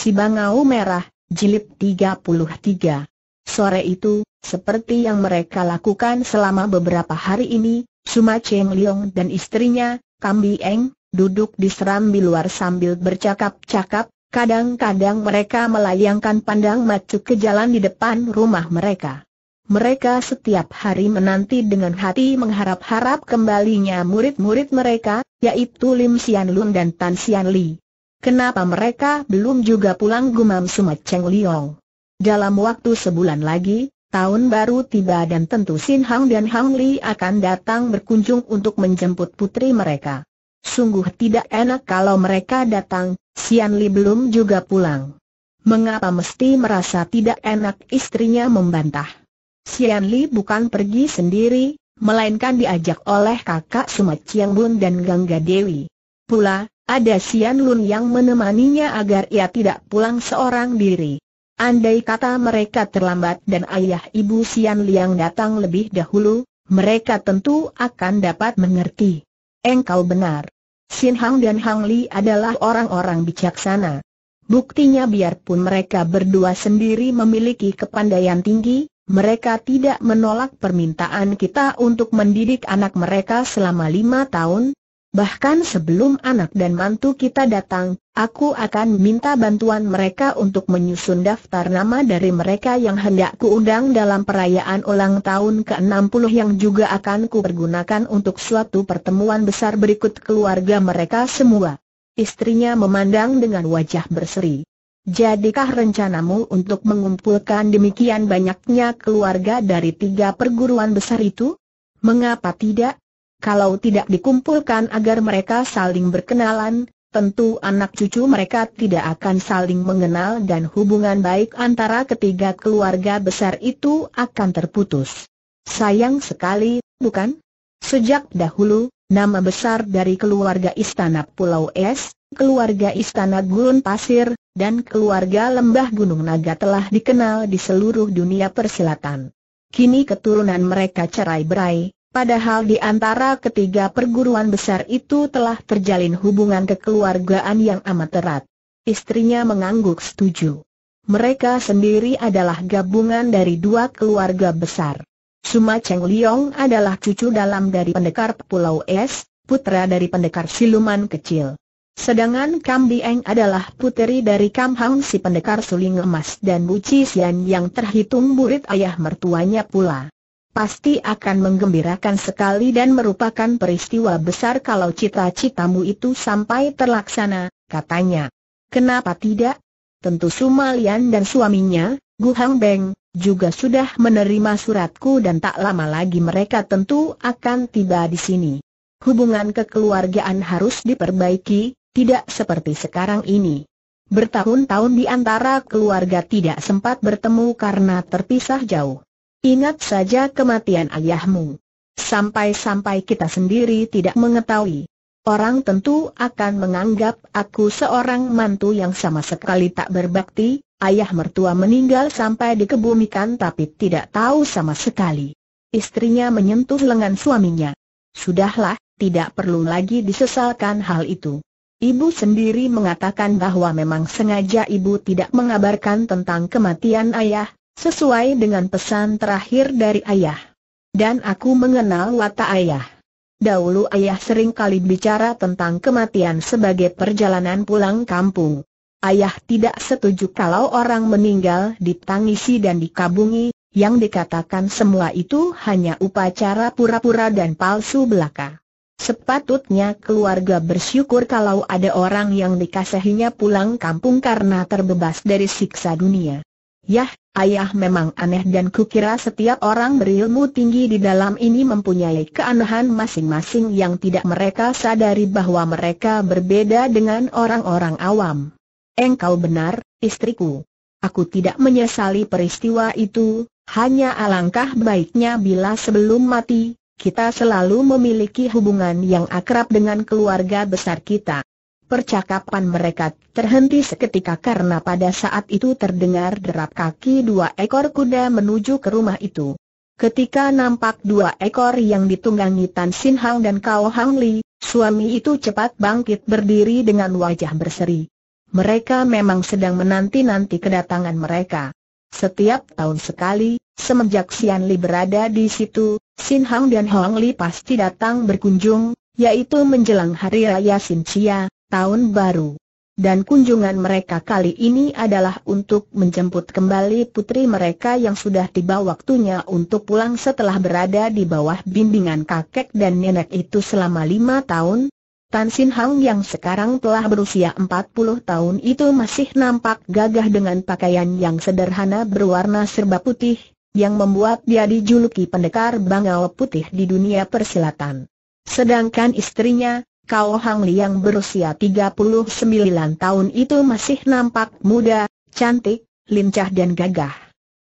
Si Bangau Merah, Jilid 33 Sore itu, seperti yang mereka lakukan selama beberapa hari ini, Suma Cheng Leong dan istrinya, Kambi Eng, duduk di serambi luar sambil bercakap-cakap, kadang-kadang mereka melayangkan pandang macu ke jalan di depan rumah mereka. Mereka setiap hari menanti dengan hati mengharap-harap kembalinya murid-murid mereka, yaitu Lim Sian Lun dan Tan Sian Li. Kenapa mereka belum juga pulang gumam Sumat Cheng Liong? Dalam waktu sebulan lagi, tahun baru tiba dan tentu Sin Hang dan Hang Li akan datang berkunjung untuk menjemput putri mereka. Sungguh tidak enak kalau mereka datang, Sian Li belum juga pulang. Mengapa mesti merasa tidak enak istrinya membantah? Sian Li bukan pergi sendiri, melainkan diajak oleh kakak Sumat Chiang Bun dan Gangga Dewi. Pula, ada Sian Lun yang menemaninya agar ia tidak pulang seorang diri. Andai kata mereka terlambat dan ayah ibu Sian Liang datang lebih dahulu, mereka tentu akan dapat mengerti. Engkau benar. Sin Hang dan Hang Li adalah orang-orang bijaksana. Buktinya biarpun mereka berdua sendiri memiliki kepandaian tinggi, mereka tidak menolak permintaan kita untuk mendidik anak mereka selama lima tahun, Bahkan sebelum anak dan mantu kita datang, aku akan minta bantuan mereka untuk menyusun daftar nama dari mereka yang hendak kuundang dalam perayaan ulang tahun ke-60 yang juga akan kupergunakan untuk suatu pertemuan besar berikut keluarga mereka semua. Istrinya memandang dengan wajah berseri. Jadikah rencanamu untuk mengumpulkan demikian banyaknya keluarga dari tiga perguruan besar itu? Mengapa tidak? Kalau tidak dikumpulkan agar mereka saling berkenalan, tentu anak cucu mereka tidak akan saling mengenal dan hubungan baik antara ketiga keluarga besar itu akan terputus. Sayang sekali, bukan? Sejak dahulu, nama besar dari keluarga Istana Pulau Es, keluarga Istana Gurun Pasir, dan keluarga Lembah Gunung Naga telah dikenal di seluruh dunia persilatan. Kini keturunan mereka cerai-berai, Padahal di antara ketiga perguruan besar itu telah terjalin hubungan kekeluargaan yang amat erat. Istrinya mengangguk setuju. Mereka sendiri adalah gabungan dari dua keluarga besar. Suma Cheng Liong adalah cucu dalam dari pendekar Pulau Es, putra dari pendekar siluman kecil. Sedangkan Kam Dieng adalah puteri dari Kam Hang si pendekar suling emas dan Chi Sian yang terhitung murid ayah mertuanya pula pasti akan menggembirakan sekali dan merupakan peristiwa besar kalau cita-citamu itu sampai terlaksana, katanya. Kenapa tidak? Tentu Sumalian dan suaminya, Gu Hang Beng, juga sudah menerima suratku dan tak lama lagi mereka tentu akan tiba di sini. Hubungan kekeluargaan harus diperbaiki, tidak seperti sekarang ini. Bertahun-tahun di antara keluarga tidak sempat bertemu karena terpisah jauh. Ingat saja kematian ayahmu. Sampai-sampai kita sendiri tidak mengetahui. Orang tentu akan menganggap aku seorang mantu yang sama sekali tak berbakti, ayah mertua meninggal sampai dikebumikan tapi tidak tahu sama sekali. Istrinya menyentuh lengan suaminya. Sudahlah, tidak perlu lagi disesalkan hal itu. Ibu sendiri mengatakan bahwa memang sengaja ibu tidak mengabarkan tentang kematian ayah, Sesuai dengan pesan terakhir dari ayah. Dan aku mengenal watak ayah. Dahulu ayah sering kali bicara tentang kematian sebagai perjalanan pulang kampung. Ayah tidak setuju kalau orang meninggal ditangisi dan dikabungi, yang dikatakan semua itu hanya upacara pura-pura dan palsu belaka. Sepatutnya keluarga bersyukur kalau ada orang yang dikasihinya pulang kampung karena terbebas dari siksa dunia. Yah, ayah memang aneh dan kukira setiap orang berilmu tinggi di dalam ini mempunyai keanehan masing-masing yang tidak mereka sadari bahwa mereka berbeda dengan orang-orang awam. Engkau benar, istriku. Aku tidak menyesali peristiwa itu, hanya alangkah baiknya bila sebelum mati, kita selalu memiliki hubungan yang akrab dengan keluarga besar kita. Percakapan mereka terhenti seketika karena pada saat itu terdengar derap kaki dua ekor kuda menuju ke rumah itu. Ketika nampak dua ekor yang ditunggangi Tan Sin Hang dan Kao Hang Li, suami itu cepat bangkit berdiri dengan wajah berseri. Mereka memang sedang menanti-nanti kedatangan mereka. Setiap tahun sekali, semenjak Sian Li berada di situ, Sin Hang dan Hong Li pasti datang berkunjung, yaitu menjelang Hari Raya Sin Chia, tahun baru. Dan kunjungan mereka kali ini adalah untuk menjemput kembali putri mereka yang sudah tiba waktunya untuk pulang setelah berada di bawah bimbingan kakek dan nenek itu selama lima tahun. Tan Sin Hang yang sekarang telah berusia 40 tahun itu masih nampak gagah dengan pakaian yang sederhana berwarna serba putih, yang membuat dia dijuluki pendekar bangau putih di dunia persilatan. Sedangkan istrinya, Kau Hang Li yang berusia 39 tahun itu masih nampak muda, cantik, lincah dan gagah.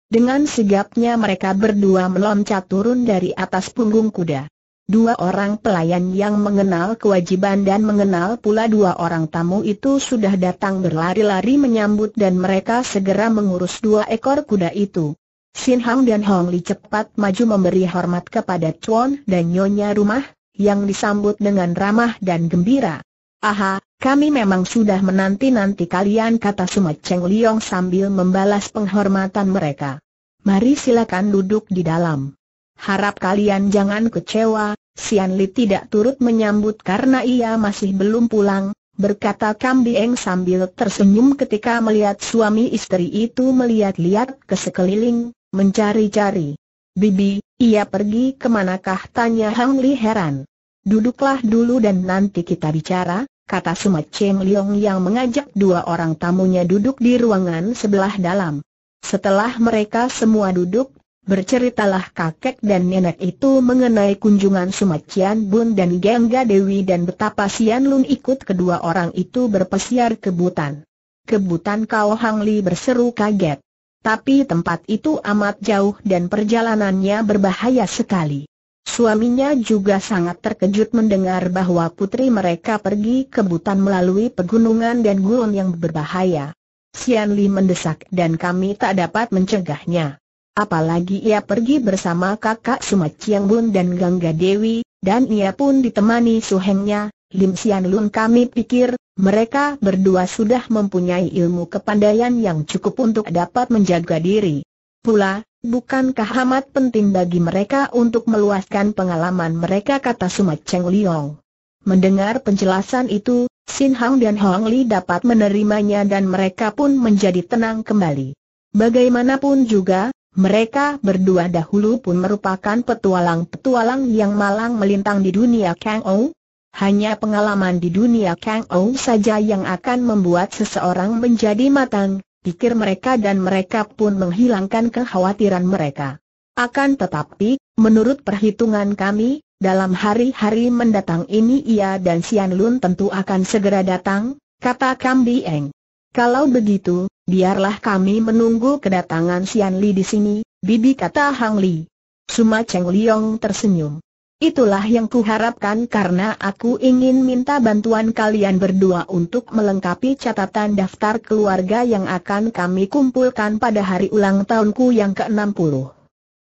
Dengan sigapnya mereka berdua meloncat turun dari atas punggung kuda. Dua orang pelayan yang mengenal kewajiban dan mengenal pula dua orang tamu itu sudah datang berlari-lari menyambut dan mereka segera mengurus dua ekor kuda itu. Sin Hang dan Hong Li cepat maju memberi hormat kepada Chuan dan Nyonya rumah, yang disambut dengan ramah dan gembira. Aha, kami memang sudah menanti-nanti kalian kata Sumat Cheng Liong sambil membalas penghormatan mereka. Mari silakan duduk di dalam. Harap kalian jangan kecewa, Sian Li tidak turut menyambut karena ia masih belum pulang, berkata Kam Dieng sambil tersenyum ketika melihat suami istri itu melihat-lihat ke sekeliling, mencari-cari. Bibi, ia pergi kemanakah tanya Hang Li heran. Duduklah dulu dan nanti kita bicara, kata Sumat Cheng Liong yang mengajak dua orang tamunya duduk di ruangan sebelah dalam. Setelah mereka semua duduk, berceritalah kakek dan nenek itu mengenai kunjungan Sumat Cian Bun dan Gengga Dewi dan betapa Sian Lun ikut kedua orang itu berpesiar ke Butan. Kebutan Kao Hang Li berseru kaget. Tapi tempat itu amat jauh dan perjalanannya berbahaya sekali. Suaminya juga sangat terkejut mendengar bahwa putri mereka pergi ke Butan melalui pegunungan dan gurun yang berbahaya. Sian Li mendesak dan kami tak dapat mencegahnya. Apalagi ia pergi bersama kakak Suma Chiang Bun dan Gangga Dewi, dan ia pun ditemani suhengnya, Lim Sian Lun kami pikir, mereka berdua sudah mempunyai ilmu kepandaian yang cukup untuk dapat menjaga diri. Pula, Bukankah amat penting bagi mereka untuk meluaskan pengalaman mereka kata Sumat Cheng Liong. Mendengar penjelasan itu, Sin Hang dan Hong Li dapat menerimanya dan mereka pun menjadi tenang kembali. Bagaimanapun juga, mereka berdua dahulu pun merupakan petualang-petualang yang malang melintang di dunia Kang Ou. Hanya pengalaman di dunia Kang Ou saja yang akan membuat seseorang menjadi matang, pikir mereka dan mereka pun menghilangkan kekhawatiran mereka. Akan tetapi, menurut perhitungan kami, dalam hari-hari mendatang ini ia dan Sian Lun tentu akan segera datang, kata Kam Dieng. Kalau begitu, biarlah kami menunggu kedatangan Sian Li di sini, bibi kata Hang Li. Suma Cheng Liong tersenyum. Itulah yang kuharapkan karena aku ingin minta bantuan kalian berdua untuk melengkapi catatan daftar keluarga yang akan kami kumpulkan pada hari ulang tahunku yang ke-60.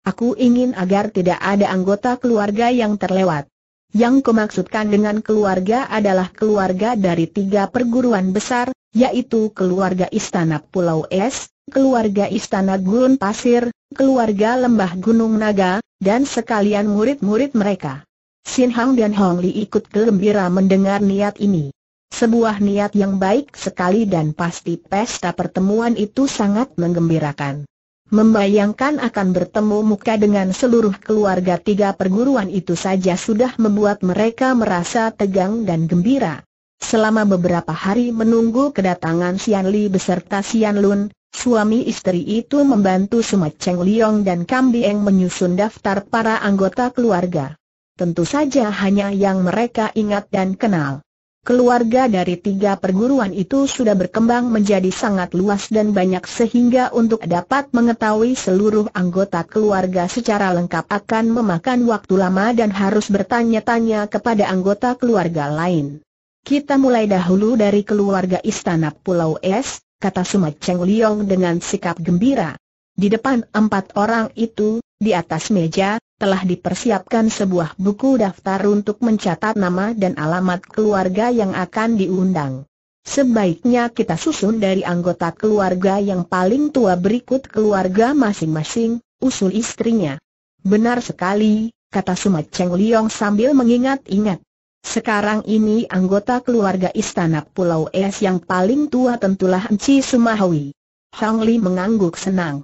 Aku ingin agar tidak ada anggota keluarga yang terlewat. Yang kumaksudkan dengan keluarga adalah keluarga dari tiga perguruan besar, yaitu keluarga Istana Pulau Es, keluarga Istana Gurun Pasir, keluarga Lembah Gunung Naga, dan sekalian murid-murid mereka. Sin Hang dan Hong Li ikut gembira mendengar niat ini. Sebuah niat yang baik sekali dan pasti pesta pertemuan itu sangat menggembirakan. Membayangkan akan bertemu muka dengan seluruh keluarga tiga perguruan itu saja sudah membuat mereka merasa tegang dan gembira. Selama beberapa hari menunggu kedatangan Xian Li beserta Xian Lun, Suami istri itu membantu Suma Cheng Liong dan Kam Bieng menyusun daftar para anggota keluarga. Tentu saja hanya yang mereka ingat dan kenal. Keluarga dari tiga perguruan itu sudah berkembang menjadi sangat luas dan banyak sehingga untuk dapat mengetahui seluruh anggota keluarga secara lengkap akan memakan waktu lama dan harus bertanya-tanya kepada anggota keluarga lain. Kita mulai dahulu dari keluarga Istana Pulau Es, kata Sumat Cheng Liong dengan sikap gembira. Di depan empat orang itu, di atas meja, telah dipersiapkan sebuah buku daftar untuk mencatat nama dan alamat keluarga yang akan diundang. Sebaiknya kita susun dari anggota keluarga yang paling tua berikut keluarga masing-masing, usul istrinya. Benar sekali, kata Sumat Cheng Liong sambil mengingat-ingat. Sekarang ini anggota keluarga istana Pulau Es yang paling tua tentulah Enci Sumahwi. Hang Li mengangguk senang.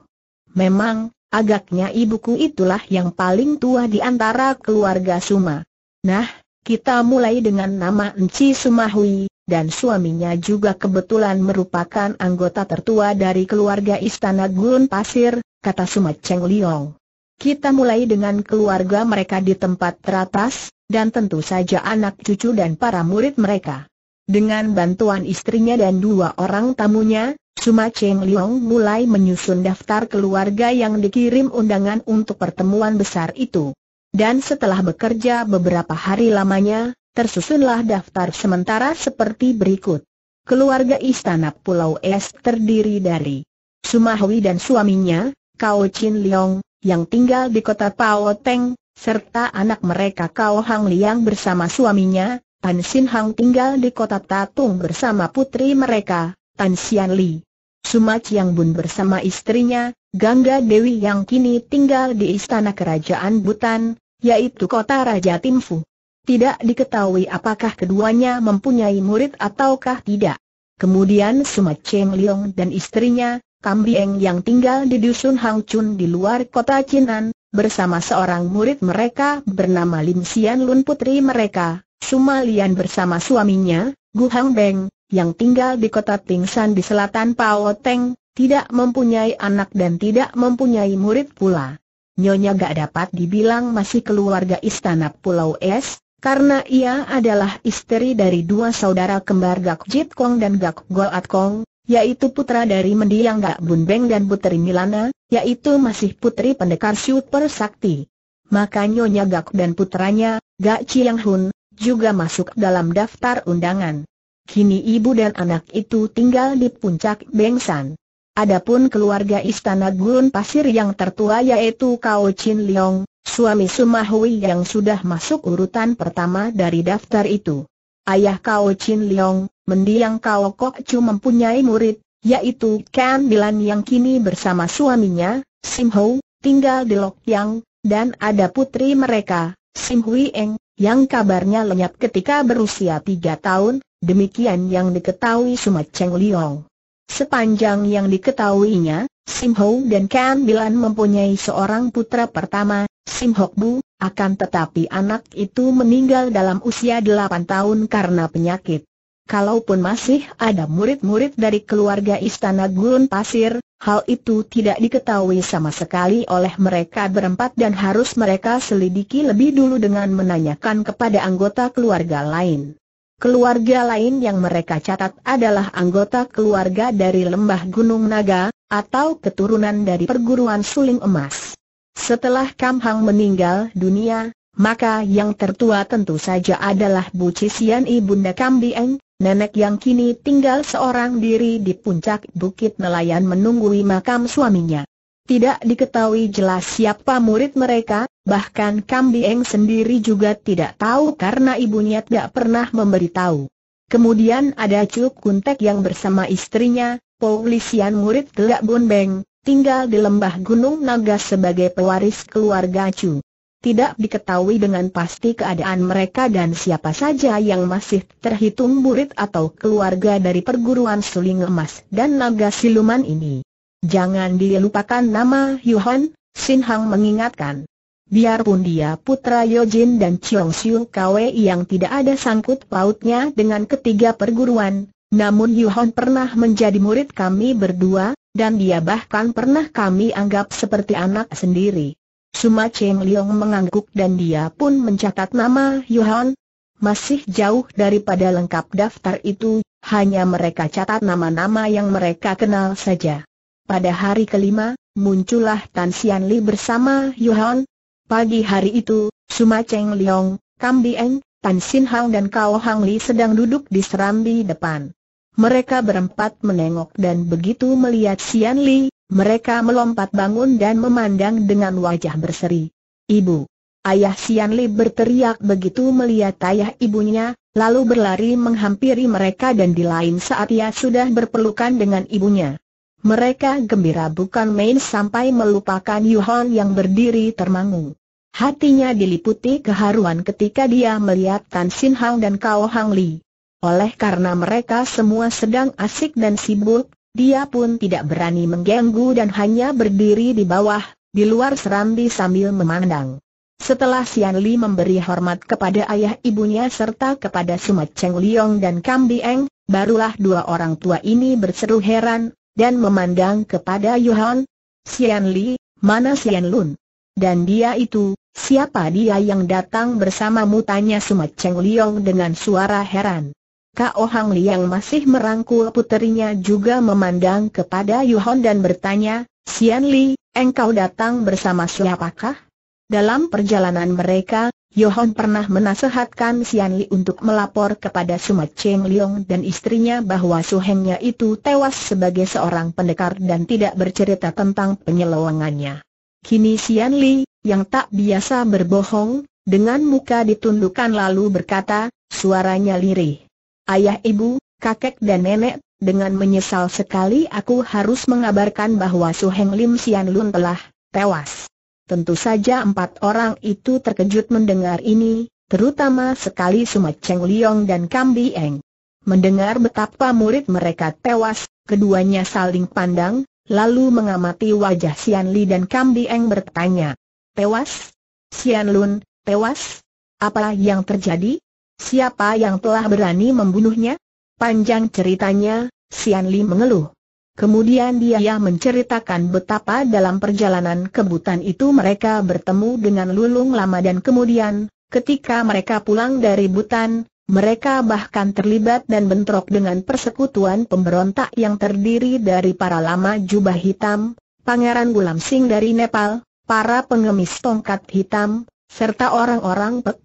Memang, agaknya ibuku itulah yang paling tua di antara keluarga Suma. Nah, kita mulai dengan nama Enci Sumahwi, dan suaminya juga kebetulan merupakan anggota tertua dari keluarga Istana Gurun Pasir, kata Suma Cheng Liong. Kita mulai dengan keluarga mereka di tempat teratas, dan tentu saja anak cucu dan para murid mereka. Dengan bantuan istrinya dan dua orang tamunya, Suma Cheng Liong mulai menyusun daftar keluarga yang dikirim undangan untuk pertemuan besar itu. Dan setelah bekerja beberapa hari lamanya, tersusunlah daftar sementara seperti berikut. Keluarga Istana Pulau Es terdiri dari Sumahui dan suaminya, Kao Chin Leong, yang tinggal di kota Pao Teng, serta anak mereka kau Hang Liang bersama suaminya, Tan Sin Hang tinggal di kota Tatung bersama putri mereka, Tan Xian Li. Suma Chiang Bun bersama istrinya, Gangga Dewi yang kini tinggal di istana kerajaan Butan, yaitu kota Raja Timfu. Tidak diketahui apakah keduanya mempunyai murid ataukah tidak. Kemudian Suma Cheng Liang dan istrinya, Kambieng yang tinggal di dusun Hang Chun di luar kota Chinan, bersama seorang murid mereka bernama Lim Sian Lun putri mereka, Suma Lian bersama suaminya, Gu Hang Beng, yang tinggal di kota San di selatan Pao Teng, tidak mempunyai anak dan tidak mempunyai murid pula. Nyonya gak dapat dibilang masih keluarga istana Pulau Es, karena ia adalah istri dari dua saudara kembar Gak Jit Kong dan Gak Goat Kong, yaitu putra dari mendiang Gak Bunbeng dan putri Milana, yaitu masih putri pendekar super sakti. Maka Nyonya Gak dan putranya, Gak Chiang Hun, juga masuk dalam daftar undangan. Kini ibu dan anak itu tinggal di puncak Bengsan. Adapun keluarga istana Gurun Pasir yang tertua yaitu Kao Chin Leong, suami Sumahui yang sudah masuk urutan pertama dari daftar itu. Ayah Kao Chin Leong, mendiang Kau Kok Chu mempunyai murid, yaitu Ken Bilan yang kini bersama suaminya, Sim Ho, tinggal di Lok Yang, dan ada putri mereka, Sim Hui Eng, yang kabarnya lenyap ketika berusia tiga tahun, demikian yang diketahui Suma Cheng Liong. Sepanjang yang diketahuinya, Sim Ho dan Ken Bilan mempunyai seorang putra pertama, Sim Hok Bu, akan tetapi anak itu meninggal dalam usia delapan tahun karena penyakit. Kalaupun masih ada murid-murid dari keluarga Istana Gurun Pasir, hal itu tidak diketahui sama sekali oleh mereka berempat dan harus mereka selidiki lebih dulu dengan menanyakan kepada anggota keluarga lain. Keluarga lain yang mereka catat adalah anggota keluarga dari Lembah Gunung Naga, atau keturunan dari perguruan suling emas. Setelah Kam Hang meninggal dunia, maka yang tertua tentu saja adalah Bu Cisian Ibunda Bieng, Nenek yang kini tinggal seorang diri di puncak Bukit Nelayan menunggui makam suaminya. Tidak diketahui jelas siapa murid mereka, bahkan Kambieng sendiri juga tidak tahu karena ibunya tidak pernah memberitahu. Kemudian ada Cuk Kuntek yang bersama istrinya, Polisian murid Gelak Bun Beng, tinggal di lembah Gunung Naga sebagai pewaris keluarga Chu tidak diketahui dengan pasti keadaan mereka dan siapa saja yang masih terhitung murid atau keluarga dari perguruan suling emas dan naga siluman ini. Jangan dilupakan nama Yuhan, Sin Hang mengingatkan. Biarpun dia putra Yojin dan Chiong Siu Kwe yang tidak ada sangkut pautnya dengan ketiga perguruan, namun Yuhan pernah menjadi murid kami berdua, dan dia bahkan pernah kami anggap seperti anak sendiri. Suma Cheng Liong mengangguk dan dia pun mencatat nama Yuhan. Masih jauh daripada lengkap daftar itu, hanya mereka catat nama-nama yang mereka kenal saja. Pada hari kelima, muncullah Tan Sian Li bersama Yuhan. Pagi hari itu, Suma Cheng Liong, Kam Bieng, Tan Sin Hang dan Kao Hang Li sedang duduk di serambi depan. Mereka berempat menengok dan begitu melihat Sian Li, mereka melompat bangun dan memandang dengan wajah berseri. Ibu. Ayah Sianli berteriak begitu melihat ayah ibunya, lalu berlari menghampiri mereka dan di lain saat ia sudah berpelukan dengan ibunya. Mereka gembira bukan main sampai melupakan Yuhan yang berdiri termangu. Hatinya diliputi keharuan ketika dia melihat Tan Sin Hang dan Kao Hang Li. Oleh karena mereka semua sedang asik dan sibuk, dia pun tidak berani mengganggu dan hanya berdiri di bawah, di luar serambi sambil memandang. Setelah Sian Li memberi hormat kepada ayah ibunya serta kepada Sumat Cheng Liong dan Kam Bieng, barulah dua orang tua ini berseru heran, dan memandang kepada Yuhan. Sian Li, mana Sian Lun? Dan dia itu, siapa dia yang datang bersamamu tanya Sumat Cheng Liong dengan suara heran. Kao Hang Liang masih merangkul puterinya juga memandang kepada Yuhon dan bertanya, Sian Li, engkau datang bersama siapakah? Dalam perjalanan mereka, Yohon pernah menasehatkan Sian Li untuk melapor kepada Sumat Cheng Liong dan istrinya bahwa suhengnya itu tewas sebagai seorang pendekar dan tidak bercerita tentang penyelewangannya. Kini Sian Li, yang tak biasa berbohong, dengan muka ditundukkan lalu berkata, suaranya lirih. Ayah ibu, kakek dan nenek, dengan menyesal sekali aku harus mengabarkan bahwa Su Heng Lim Sian Lun telah tewas. Tentu saja empat orang itu terkejut mendengar ini, terutama sekali Suma Cheng Liong dan Kam Bi Eng. Mendengar betapa murid mereka tewas, keduanya saling pandang, lalu mengamati wajah Sian Li dan Kam Bi Eng bertanya. Tewas? Sian Lun, tewas? Apa yang terjadi? Siapa yang telah berani membunuhnya? Panjang ceritanya, Sian Li mengeluh. Kemudian dia menceritakan betapa dalam perjalanan ke Butan itu mereka bertemu dengan Lulung Lama dan kemudian, ketika mereka pulang dari Butan, mereka bahkan terlibat dan bentrok dengan persekutuan pemberontak yang terdiri dari para lama jubah hitam, Pangeran Gulam sing dari Nepal, para pengemis tongkat hitam, serta orang-orang Pek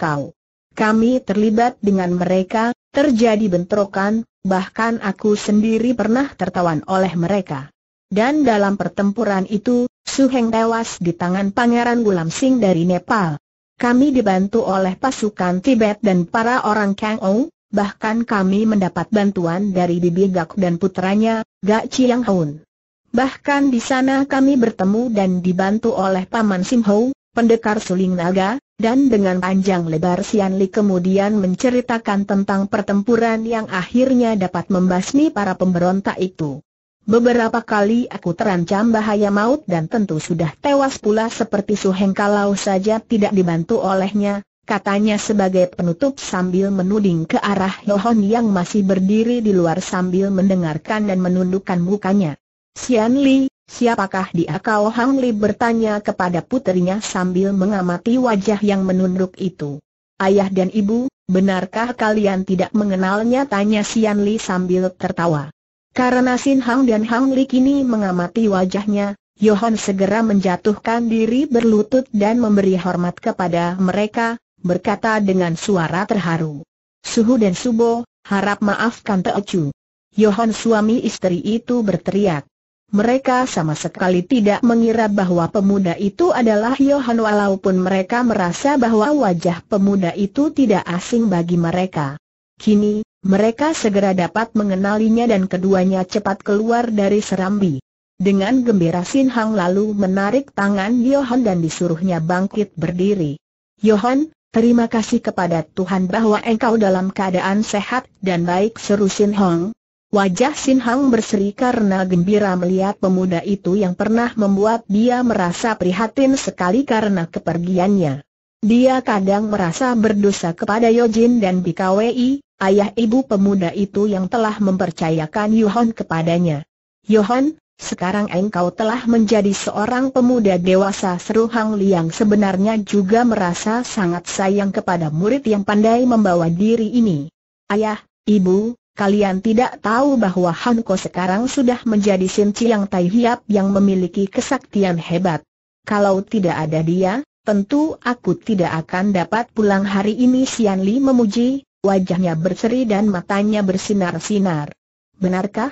Kau kami terlibat dengan mereka, terjadi bentrokan, bahkan aku sendiri pernah tertawan oleh mereka. Dan dalam pertempuran itu, Suheng tewas di tangan Pangeran Gulam Sing dari Nepal. Kami dibantu oleh pasukan Tibet dan para orang Kang Ong, bahkan kami mendapat bantuan dari Bibi Gak dan putranya, Gak Chiang Hoon. Bahkan di sana kami bertemu dan dibantu oleh Paman Sim Ho, pendekar suling naga, dan dengan panjang lebar Sian Li kemudian menceritakan tentang pertempuran yang akhirnya dapat membasmi para pemberontak itu. Beberapa kali aku terancam bahaya maut dan tentu sudah tewas pula seperti Suheng kalau saja tidak dibantu olehnya, katanya sebagai penutup sambil menuding ke arah Yohon yang masih berdiri di luar sambil mendengarkan dan menundukkan mukanya. Sian Li, Siapakah dia Kau Hang Li bertanya kepada putrinya sambil mengamati wajah yang menunduk itu. Ayah dan ibu, benarkah kalian tidak mengenalnya? Tanya Sian Li sambil tertawa. Karena Sin Hang dan Hang Li kini mengamati wajahnya, Yohan segera menjatuhkan diri berlutut dan memberi hormat kepada mereka, berkata dengan suara terharu. Suhu dan Subo, harap maafkan Chu. Yohan suami istri itu berteriak. Mereka sama sekali tidak mengira bahwa pemuda itu adalah Yohan walaupun mereka merasa bahwa wajah pemuda itu tidak asing bagi mereka. Kini, mereka segera dapat mengenalinya dan keduanya cepat keluar dari serambi. Dengan gembira Sin Hang lalu menarik tangan Yohan dan disuruhnya bangkit berdiri. Yohan, terima kasih kepada Tuhan bahwa engkau dalam keadaan sehat dan baik seru Sin Hang, Wajah Sin Hang berseri karena gembira melihat pemuda itu yang pernah membuat dia merasa prihatin sekali karena kepergiannya. Dia kadang merasa berdosa kepada Yojin dan Bikwi, ayah ibu pemuda itu yang telah mempercayakan Yohan kepadanya. Yohan, sekarang engkau telah menjadi seorang pemuda dewasa seru Hang Liang sebenarnya juga merasa sangat sayang kepada murid yang pandai membawa diri ini. Ayah, ibu, Kalian tidak tahu bahwa Hanko sekarang sudah menjadi Sin Chiang Tai Hiap yang memiliki kesaktian hebat. Kalau tidak ada dia, tentu aku tidak akan dapat pulang hari ini Sian Li memuji, wajahnya berseri dan matanya bersinar-sinar. Benarkah?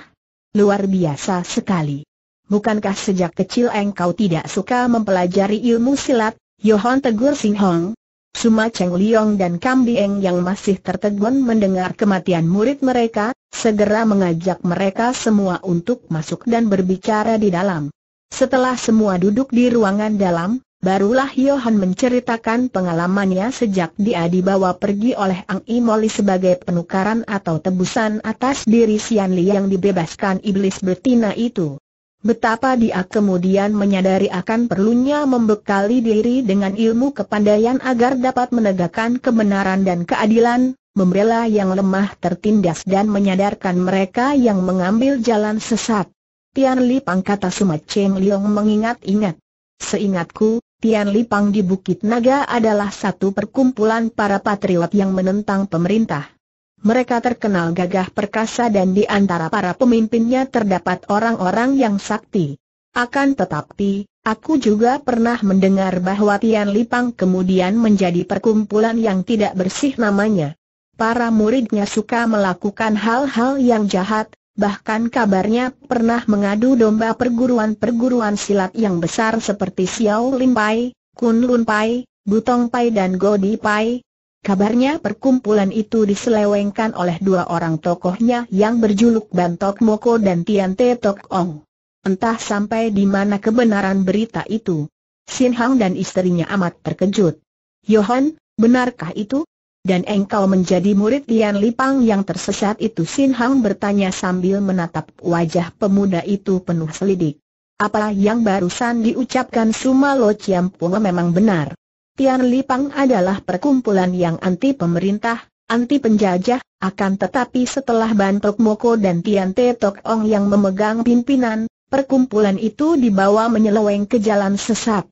Luar biasa sekali. Bukankah sejak kecil engkau tidak suka mempelajari ilmu silat? Yohan tegur Sing Hong, Suma Cheng Liong dan Kam Bieng yang masih tertegun mendengar kematian murid mereka, segera mengajak mereka semua untuk masuk dan berbicara di dalam. Setelah semua duduk di ruangan dalam, barulah Yohan menceritakan pengalamannya sejak dia dibawa pergi oleh Ang Imoli sebagai penukaran atau tebusan atas diri Xian Li yang dibebaskan iblis betina itu. Betapa dia kemudian menyadari akan perlunya membekali diri dengan ilmu kepandaian agar dapat menegakkan kebenaran dan keadilan, membela yang lemah tertindas dan menyadarkan mereka yang mengambil jalan sesat. Tian Li Pang kata Sumat Cheng Liong mengingat-ingat. Seingatku, Tian Li Pang di Bukit Naga adalah satu perkumpulan para patriot yang menentang pemerintah. Mereka terkenal gagah perkasa dan di antara para pemimpinnya terdapat orang-orang yang sakti. Akan tetapi, aku juga pernah mendengar bahwa Tian Lipang kemudian menjadi perkumpulan yang tidak bersih namanya. Para muridnya suka melakukan hal-hal yang jahat, bahkan kabarnya pernah mengadu domba perguruan-perguruan silat yang besar seperti Xiao Limpai, Kun Lun Pai, Butong Pai dan Godi Pai, Kabarnya perkumpulan itu diselewengkan oleh dua orang tokohnya yang berjuluk Bantok Moko dan Tian Te Tok Ong. Entah sampai di mana kebenaran berita itu. Sin Hang dan istrinya amat terkejut. Yohan, benarkah itu? Dan engkau menjadi murid Tian Lipang yang tersesat itu Sin Hang bertanya sambil menatap wajah pemuda itu penuh selidik. Apa yang barusan diucapkan Suma Lo Chiam Pua memang benar. Tian Lipang adalah perkumpulan yang anti pemerintah, anti penjajah, akan tetapi setelah Bantok Moko dan Tian Te Tok Ong yang memegang pimpinan, perkumpulan itu dibawa menyeleweng ke jalan sesat.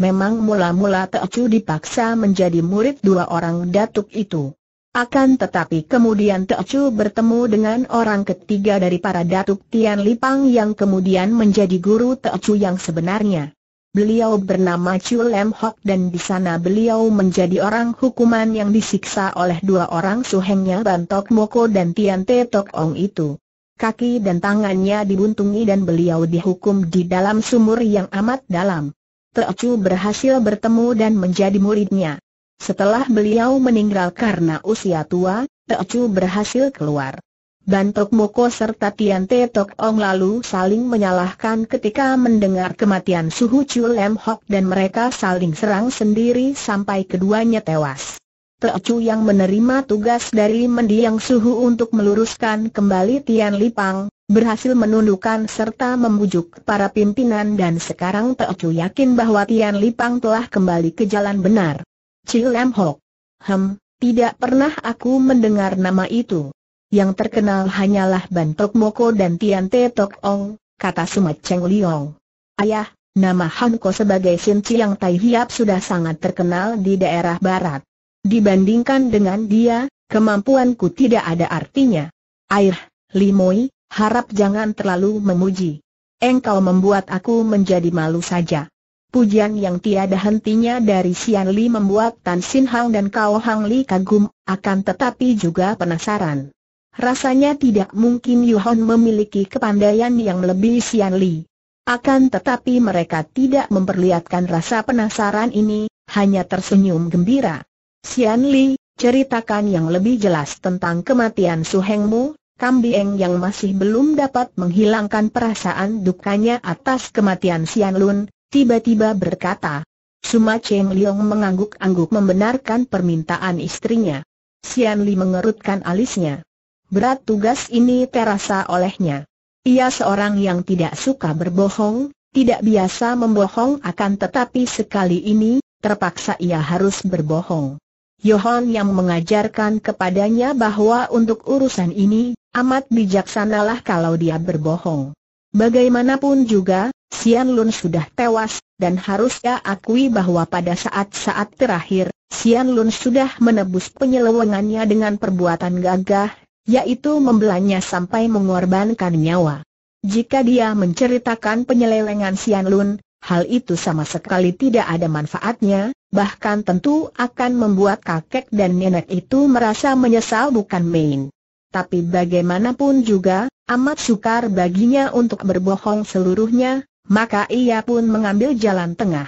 Memang mula-mula Teocu dipaksa menjadi murid dua orang datuk itu. Akan tetapi kemudian Teocu bertemu dengan orang ketiga dari para datuk Tian Lipang yang kemudian menjadi guru Teocu yang sebenarnya. Beliau bernama Chu Lam Hok dan di sana beliau menjadi orang hukuman yang disiksa oleh dua orang suhengnya Bantok Moko dan Tian Te Tok Ong itu. Kaki dan tangannya dibuntungi dan beliau dihukum di dalam sumur yang amat dalam. Chu berhasil bertemu dan menjadi muridnya. Setelah beliau meninggal karena usia tua, Chu berhasil keluar. Bantok Moko serta Tian Te Tok Ong lalu saling menyalahkan ketika mendengar kematian Suhu Chu Lem Hok dan mereka saling serang sendiri sampai keduanya tewas. Te Chu yang menerima tugas dari mendiang Suhu untuk meluruskan kembali Tian Lipang, berhasil menundukkan serta membujuk para pimpinan dan sekarang Te Chu yakin bahwa Tian Lipang telah kembali ke jalan benar. Chu Lem Hok. Hem, tidak pernah aku mendengar nama itu yang terkenal hanyalah Bantok Moko dan Tian Te Tok Ong, kata Sumat Cheng Liong. Ayah, nama Han Ko sebagai Sin Chiang Tai Hiap sudah sangat terkenal di daerah barat. Dibandingkan dengan dia, kemampuanku tidak ada artinya. Air, Limoi, harap jangan terlalu memuji. Engkau membuat aku menjadi malu saja. Pujian yang tiada hentinya dari Sian Li membuat Tan Sin Hang dan Kao Hang Li kagum, akan tetapi juga penasaran. Rasanya tidak mungkin Yuhon memiliki kepandaian yang lebih Sian Li. Akan tetapi mereka tidak memperlihatkan rasa penasaran ini, hanya tersenyum gembira. Sian Li, ceritakan yang lebih jelas tentang kematian Su Hengmu, Kambieng yang masih belum dapat menghilangkan perasaan dukanya atas kematian Sian Lun, tiba-tiba berkata. Suma Cheng Leong mengangguk-angguk membenarkan permintaan istrinya. Sian Li mengerutkan alisnya berat tugas ini terasa olehnya. Ia seorang yang tidak suka berbohong, tidak biasa membohong akan tetapi sekali ini, terpaksa ia harus berbohong. Yohon yang mengajarkan kepadanya bahwa untuk urusan ini, amat bijaksanalah kalau dia berbohong. Bagaimanapun juga, Sian Lun sudah tewas, dan harusnya akui bahwa pada saat-saat terakhir, Sian Lun sudah menebus penyelewengannya dengan perbuatan gagah, yaitu membelanya sampai mengorbankan nyawa. Jika dia menceritakan penyelewengan Sian Lun, hal itu sama sekali tidak ada manfaatnya, bahkan tentu akan membuat kakek dan nenek itu merasa menyesal bukan main. Tapi bagaimanapun juga, amat sukar baginya untuk berbohong seluruhnya, maka ia pun mengambil jalan tengah.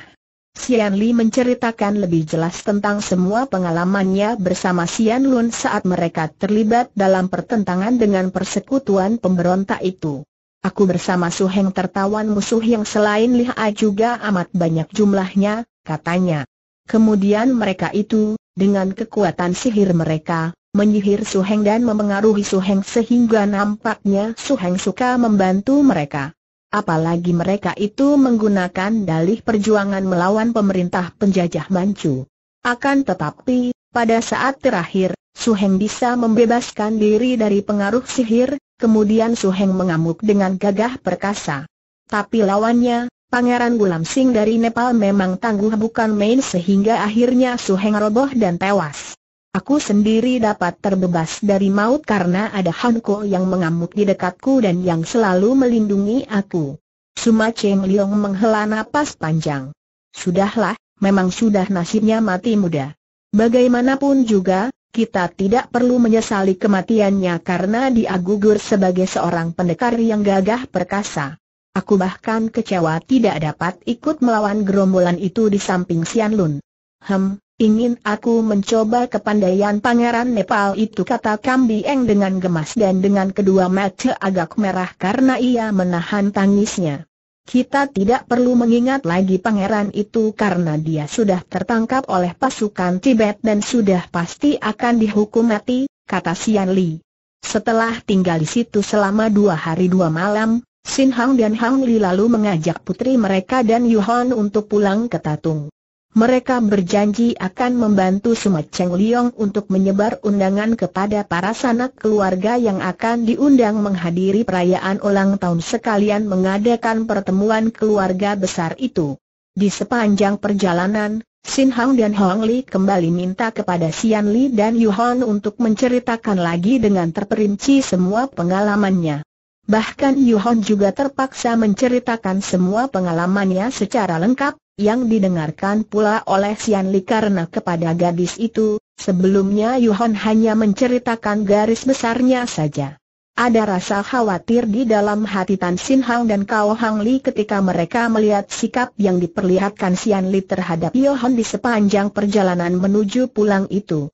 Xian Li menceritakan lebih jelas tentang semua pengalamannya bersama Sian Lun saat mereka terlibat dalam pertentangan dengan persekutuan pemberontak itu. Aku bersama Su Heng tertawan musuh yang selain Li Lihai juga amat banyak jumlahnya, katanya. Kemudian mereka itu, dengan kekuatan sihir mereka, menyihir Su Heng dan memengaruhi Su Heng sehingga nampaknya Su Heng suka membantu mereka. Apalagi mereka itu menggunakan dalih perjuangan melawan pemerintah penjajah Manchu. Akan tetapi, pada saat terakhir, Suheng bisa membebaskan diri dari pengaruh sihir, kemudian Suheng mengamuk dengan gagah perkasa. Tapi lawannya, Pangeran Gulam Singh dari Nepal memang tangguh bukan main sehingga akhirnya Suheng roboh dan tewas. Aku sendiri dapat terbebas dari maut karena ada Hanko yang mengamuk di dekatku dan yang selalu melindungi aku. Suma Cheng Liong menghela napas panjang. Sudahlah, memang sudah nasibnya mati muda. Bagaimanapun juga, kita tidak perlu menyesali kematiannya karena dia gugur sebagai seorang pendekar yang gagah perkasa. Aku bahkan kecewa tidak dapat ikut melawan gerombolan itu di samping Sian Lun. Hem, Ingin aku mencoba kepandaian pangeran Nepal itu kata Kambieng dengan gemas dan dengan kedua mata agak merah karena ia menahan tangisnya. Kita tidak perlu mengingat lagi pangeran itu karena dia sudah tertangkap oleh pasukan Tibet dan sudah pasti akan dihukum mati, kata Sian Li. Setelah tinggal di situ selama dua hari dua malam, Sin Hang dan Hang Li lalu mengajak putri mereka dan Yohan untuk pulang ke Tatung mereka berjanji akan membantu Cheng Liong untuk menyebar undangan kepada para sanak keluarga yang akan diundang menghadiri perayaan ulang tahun sekalian mengadakan pertemuan keluarga besar itu. Di sepanjang perjalanan, Sin Hang dan Hong Li kembali minta kepada Sian Li dan Yu Hon untuk menceritakan lagi dengan terperinci semua pengalamannya. Bahkan Yu Hon juga terpaksa menceritakan semua pengalamannya secara lengkap, yang didengarkan pula oleh Sian Li karena kepada gadis itu, sebelumnya Yuhan hanya menceritakan garis besarnya saja. Ada rasa khawatir di dalam hati Tan Sin Hang dan Kao Hang Li ketika mereka melihat sikap yang diperlihatkan Sian Li terhadap Yohan di sepanjang perjalanan menuju pulang itu.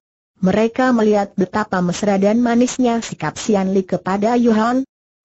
Mereka melihat betapa mesra dan manisnya sikap Sian Li kepada Yohan.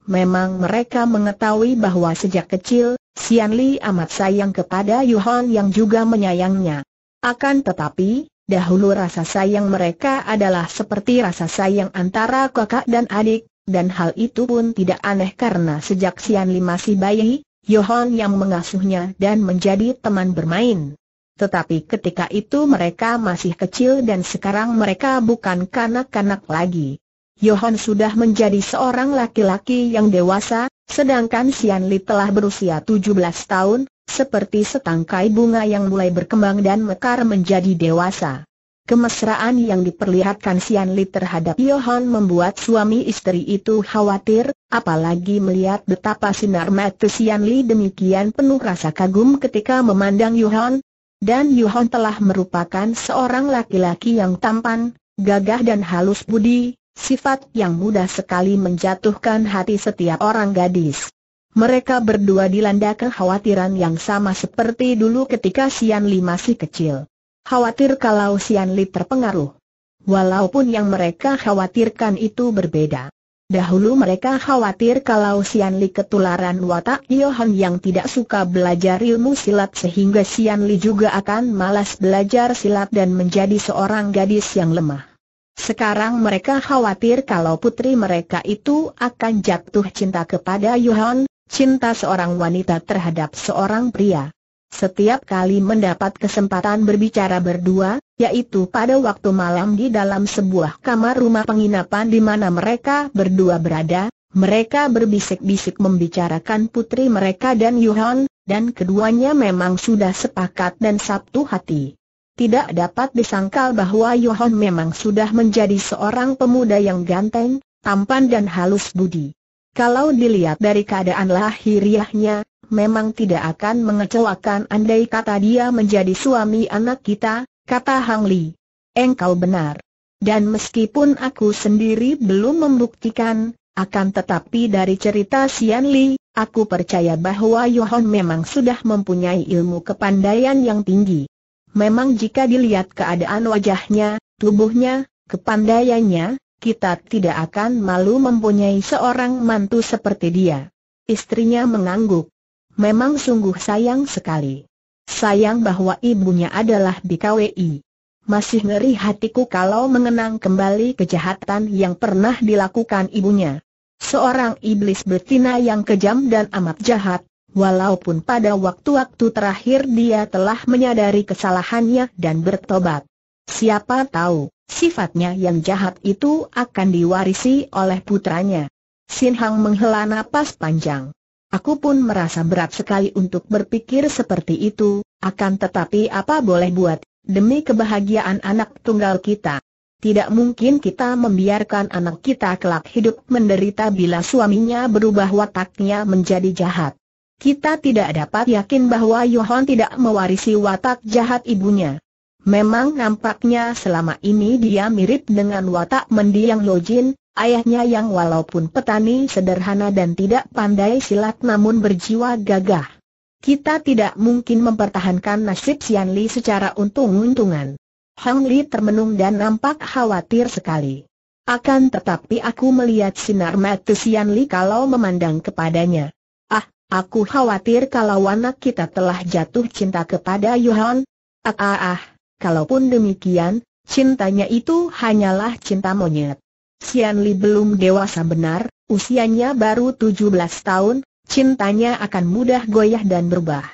Memang mereka mengetahui bahwa sejak kecil, Xian Li amat sayang kepada Yuhan yang juga menyayangnya. Akan tetapi, dahulu rasa sayang mereka adalah seperti rasa sayang antara kakak dan adik, dan hal itu pun tidak aneh karena sejak Xian Li masih bayi, Yohan yang mengasuhnya dan menjadi teman bermain. Tetapi ketika itu mereka masih kecil dan sekarang mereka bukan kanak-kanak lagi. Yohan sudah menjadi seorang laki-laki yang dewasa, sedangkan Sian Li telah berusia 17 tahun, seperti setangkai bunga yang mulai berkembang dan mekar menjadi dewasa. Kemesraan yang diperlihatkan Sian Li terhadap Yohan membuat suami istri itu khawatir, apalagi melihat betapa sinar mata Sian Li demikian penuh rasa kagum ketika memandang Yohan. Dan Yohan telah merupakan seorang laki-laki yang tampan, gagah dan halus budi, sifat yang mudah sekali menjatuhkan hati setiap orang gadis. Mereka berdua dilanda kekhawatiran yang sama seperti dulu ketika Sian Li masih kecil. Khawatir kalau Sian Li terpengaruh. Walaupun yang mereka khawatirkan itu berbeda. Dahulu mereka khawatir kalau Sian Li ketularan watak Yohan yang tidak suka belajar ilmu silat sehingga Sian Li juga akan malas belajar silat dan menjadi seorang gadis yang lemah. Sekarang mereka khawatir kalau putri mereka itu akan jatuh cinta kepada Yuhan, cinta seorang wanita terhadap seorang pria. Setiap kali mendapat kesempatan berbicara berdua, yaitu pada waktu malam di dalam sebuah kamar rumah penginapan di mana mereka berdua berada, mereka berbisik-bisik membicarakan putri mereka dan Yuhan, dan keduanya memang sudah sepakat dan sabtu hati. Tidak dapat disangkal bahwa Yohon memang sudah menjadi seorang pemuda yang ganteng, tampan dan halus budi. Kalau dilihat dari keadaan lahiriahnya, memang tidak akan mengecewakan andai kata dia menjadi suami anak kita, kata Hang Li. Engkau benar. Dan meskipun aku sendiri belum membuktikan, akan tetapi dari cerita Sian Li, aku percaya bahwa Yohon memang sudah mempunyai ilmu kepandaian yang tinggi. Memang jika dilihat keadaan wajahnya, tubuhnya, kepandaiannya, kita tidak akan malu mempunyai seorang mantu seperti dia. Istrinya mengangguk. Memang sungguh sayang sekali. Sayang bahwa ibunya adalah BKWI. Masih ngeri hatiku kalau mengenang kembali kejahatan yang pernah dilakukan ibunya. Seorang iblis betina yang kejam dan amat jahat, Walaupun pada waktu-waktu terakhir dia telah menyadari kesalahannya dan bertobat. Siapa tahu, sifatnya yang jahat itu akan diwarisi oleh putranya. Sin Hang menghela napas panjang. Aku pun merasa berat sekali untuk berpikir seperti itu, akan tetapi apa boleh buat, demi kebahagiaan anak tunggal kita. Tidak mungkin kita membiarkan anak kita kelak hidup menderita bila suaminya berubah wataknya menjadi jahat kita tidak dapat yakin bahwa Yohan tidak mewarisi watak jahat ibunya. Memang nampaknya selama ini dia mirip dengan watak mendiang Lojin, ayahnya yang walaupun petani sederhana dan tidak pandai silat namun berjiwa gagah. Kita tidak mungkin mempertahankan nasib Xian Li secara untung-untungan. Hang Li termenung dan nampak khawatir sekali. Akan tetapi aku melihat sinar mata Xian Li kalau memandang kepadanya. Aku khawatir kalau anak kita telah jatuh cinta kepada Yohan. Ah ah ah, kalaupun demikian, cintanya itu hanyalah cinta monyet. Xian Li belum dewasa benar, usianya baru 17 tahun, cintanya akan mudah goyah dan berubah.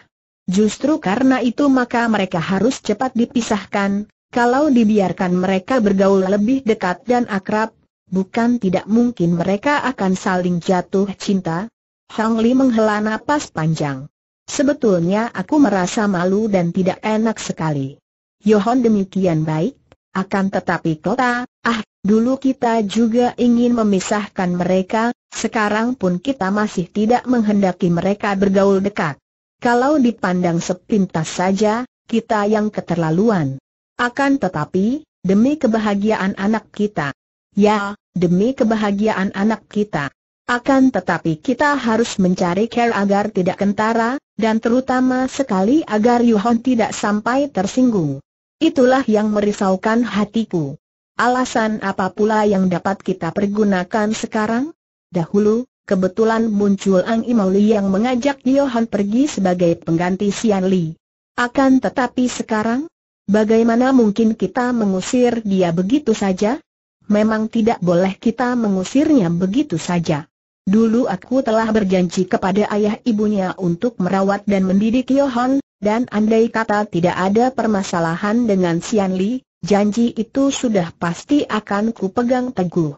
Justru karena itu maka mereka harus cepat dipisahkan, kalau dibiarkan mereka bergaul lebih dekat dan akrab, bukan tidak mungkin mereka akan saling jatuh cinta, Hang Li menghela nafas panjang. Sebetulnya aku merasa malu dan tidak enak sekali. Yohon demikian baik, akan tetapi kota, ah, dulu kita juga ingin memisahkan mereka, sekarang pun kita masih tidak menghendaki mereka bergaul dekat. Kalau dipandang sepintas saja, kita yang keterlaluan. Akan tetapi, demi kebahagiaan anak kita. Ya, demi kebahagiaan anak kita. Akan tetapi kita harus mencari care agar tidak kentara, dan terutama sekali agar Yuhon tidak sampai tersinggung. Itulah yang merisaukan hatiku. Alasan apa pula yang dapat kita pergunakan sekarang? Dahulu, kebetulan muncul Ang Imoli yang mengajak Yuhon pergi sebagai pengganti Sian Li. Akan tetapi sekarang, bagaimana mungkin kita mengusir dia begitu saja? Memang tidak boleh kita mengusirnya begitu saja. Dulu aku telah berjanji kepada ayah ibunya untuk merawat dan mendidik Yohan, dan andai kata tidak ada permasalahan dengan Sian Li, janji itu sudah pasti akan kupegang teguh.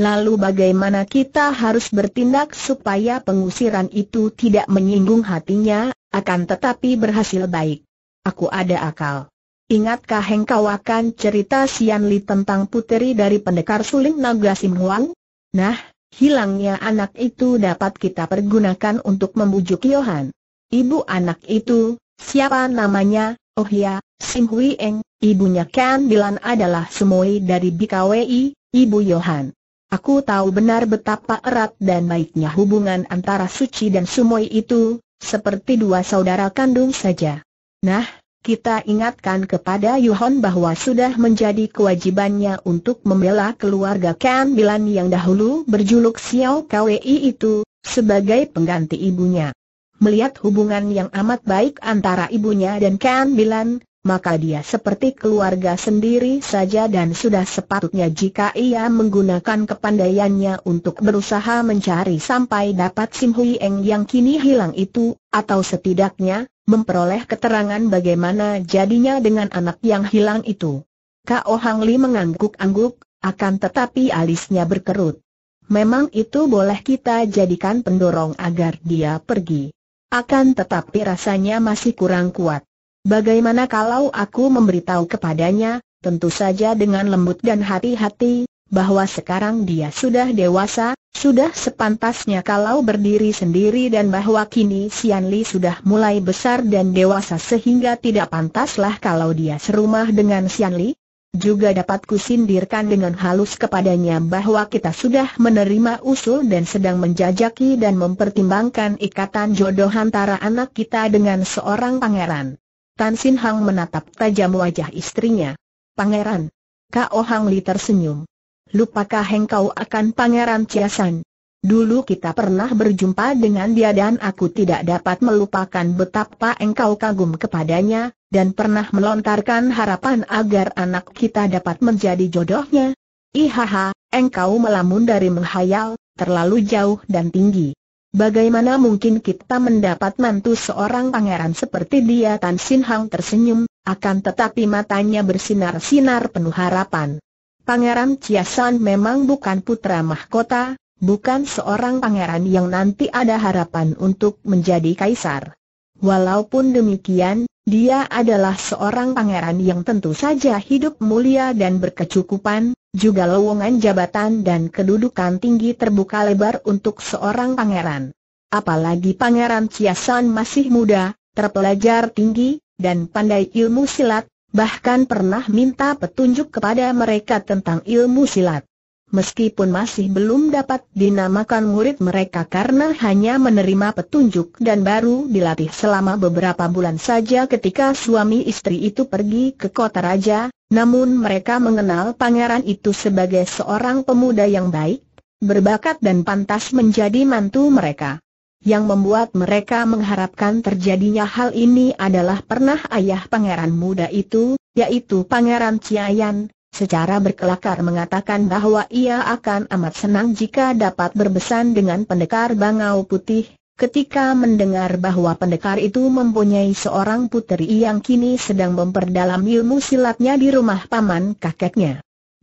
Lalu bagaimana kita harus bertindak supaya pengusiran itu tidak menyinggung hatinya, akan tetapi berhasil baik? Aku ada akal. Ingatkah engkau akan cerita Sian Li tentang puteri dari pendekar suling naga Sim Huang? Nah, hilangnya anak itu dapat kita pergunakan untuk membujuk Yohan. Ibu anak itu, siapa namanya? Oh ya, Sim Hui Eng, ibunya Kan Dilan adalah Sumoi dari BKWI, ibu Yohan. Aku tahu benar betapa erat dan baiknya hubungan antara Suci dan Sumoi itu, seperti dua saudara kandung saja. Nah, kita ingatkan kepada Yuhon bahwa sudah menjadi kewajibannya untuk membela keluarga Kan Bilan yang dahulu berjuluk Xiao Kwei itu, sebagai pengganti ibunya. Melihat hubungan yang amat baik antara ibunya dan Kan Bilan, maka dia seperti keluarga sendiri saja dan sudah sepatutnya jika ia menggunakan kepandaiannya untuk berusaha mencari sampai dapat Sim Hui Eng yang kini hilang itu, atau setidaknya, memperoleh keterangan bagaimana jadinya dengan anak yang hilang itu. K.O. Hang Li mengangguk-angguk, akan tetapi alisnya berkerut. Memang itu boleh kita jadikan pendorong agar dia pergi. Akan tetapi rasanya masih kurang kuat. Bagaimana kalau aku memberitahu kepadanya, tentu saja dengan lembut dan hati-hati, bahwa sekarang dia sudah dewasa, sudah sepantasnya kalau berdiri sendiri dan bahwa kini Sian Li sudah mulai besar dan dewasa sehingga tidak pantaslah kalau dia serumah dengan Sian Li. Juga dapat kusindirkan dengan halus kepadanya bahwa kita sudah menerima usul dan sedang menjajaki dan mempertimbangkan ikatan jodoh antara anak kita dengan seorang pangeran. Tan Sin Hang menatap tajam wajah istrinya. Pangeran. Kak Hang Li tersenyum. Lupakah engkau akan Pangeran Ciasan? Dulu kita pernah berjumpa dengan dia dan aku tidak dapat melupakan betapa engkau kagum kepadanya, dan pernah melontarkan harapan agar anak kita dapat menjadi jodohnya. Ihaha, engkau melamun dari menghayal, terlalu jauh dan tinggi. Bagaimana mungkin kita mendapat mantu seorang pangeran seperti dia Tan Sin Hang tersenyum, akan tetapi matanya bersinar-sinar penuh harapan. Pangeran Ciasan memang bukan putra mahkota, bukan seorang pangeran yang nanti ada harapan untuk menjadi kaisar. Walaupun demikian, dia adalah seorang pangeran yang tentu saja hidup mulia dan berkecukupan, juga lowongan jabatan dan kedudukan tinggi terbuka lebar untuk seorang pangeran. Apalagi pangeran Ciasan masih muda, terpelajar tinggi, dan pandai ilmu silat, bahkan pernah minta petunjuk kepada mereka tentang ilmu silat. Meskipun masih belum dapat dinamakan murid mereka karena hanya menerima petunjuk dan baru dilatih selama beberapa bulan saja ketika suami istri itu pergi ke kota raja, namun mereka mengenal pangeran itu sebagai seorang pemuda yang baik, berbakat dan pantas menjadi mantu mereka. Yang membuat mereka mengharapkan terjadinya hal ini adalah pernah ayah pangeran muda itu, yaitu pangeran Ciayan, secara berkelakar mengatakan bahwa ia akan amat senang jika dapat berbesan dengan pendekar bangau putih. Ketika mendengar bahwa pendekar itu mempunyai seorang putri yang kini sedang memperdalam ilmu silatnya di rumah paman kakeknya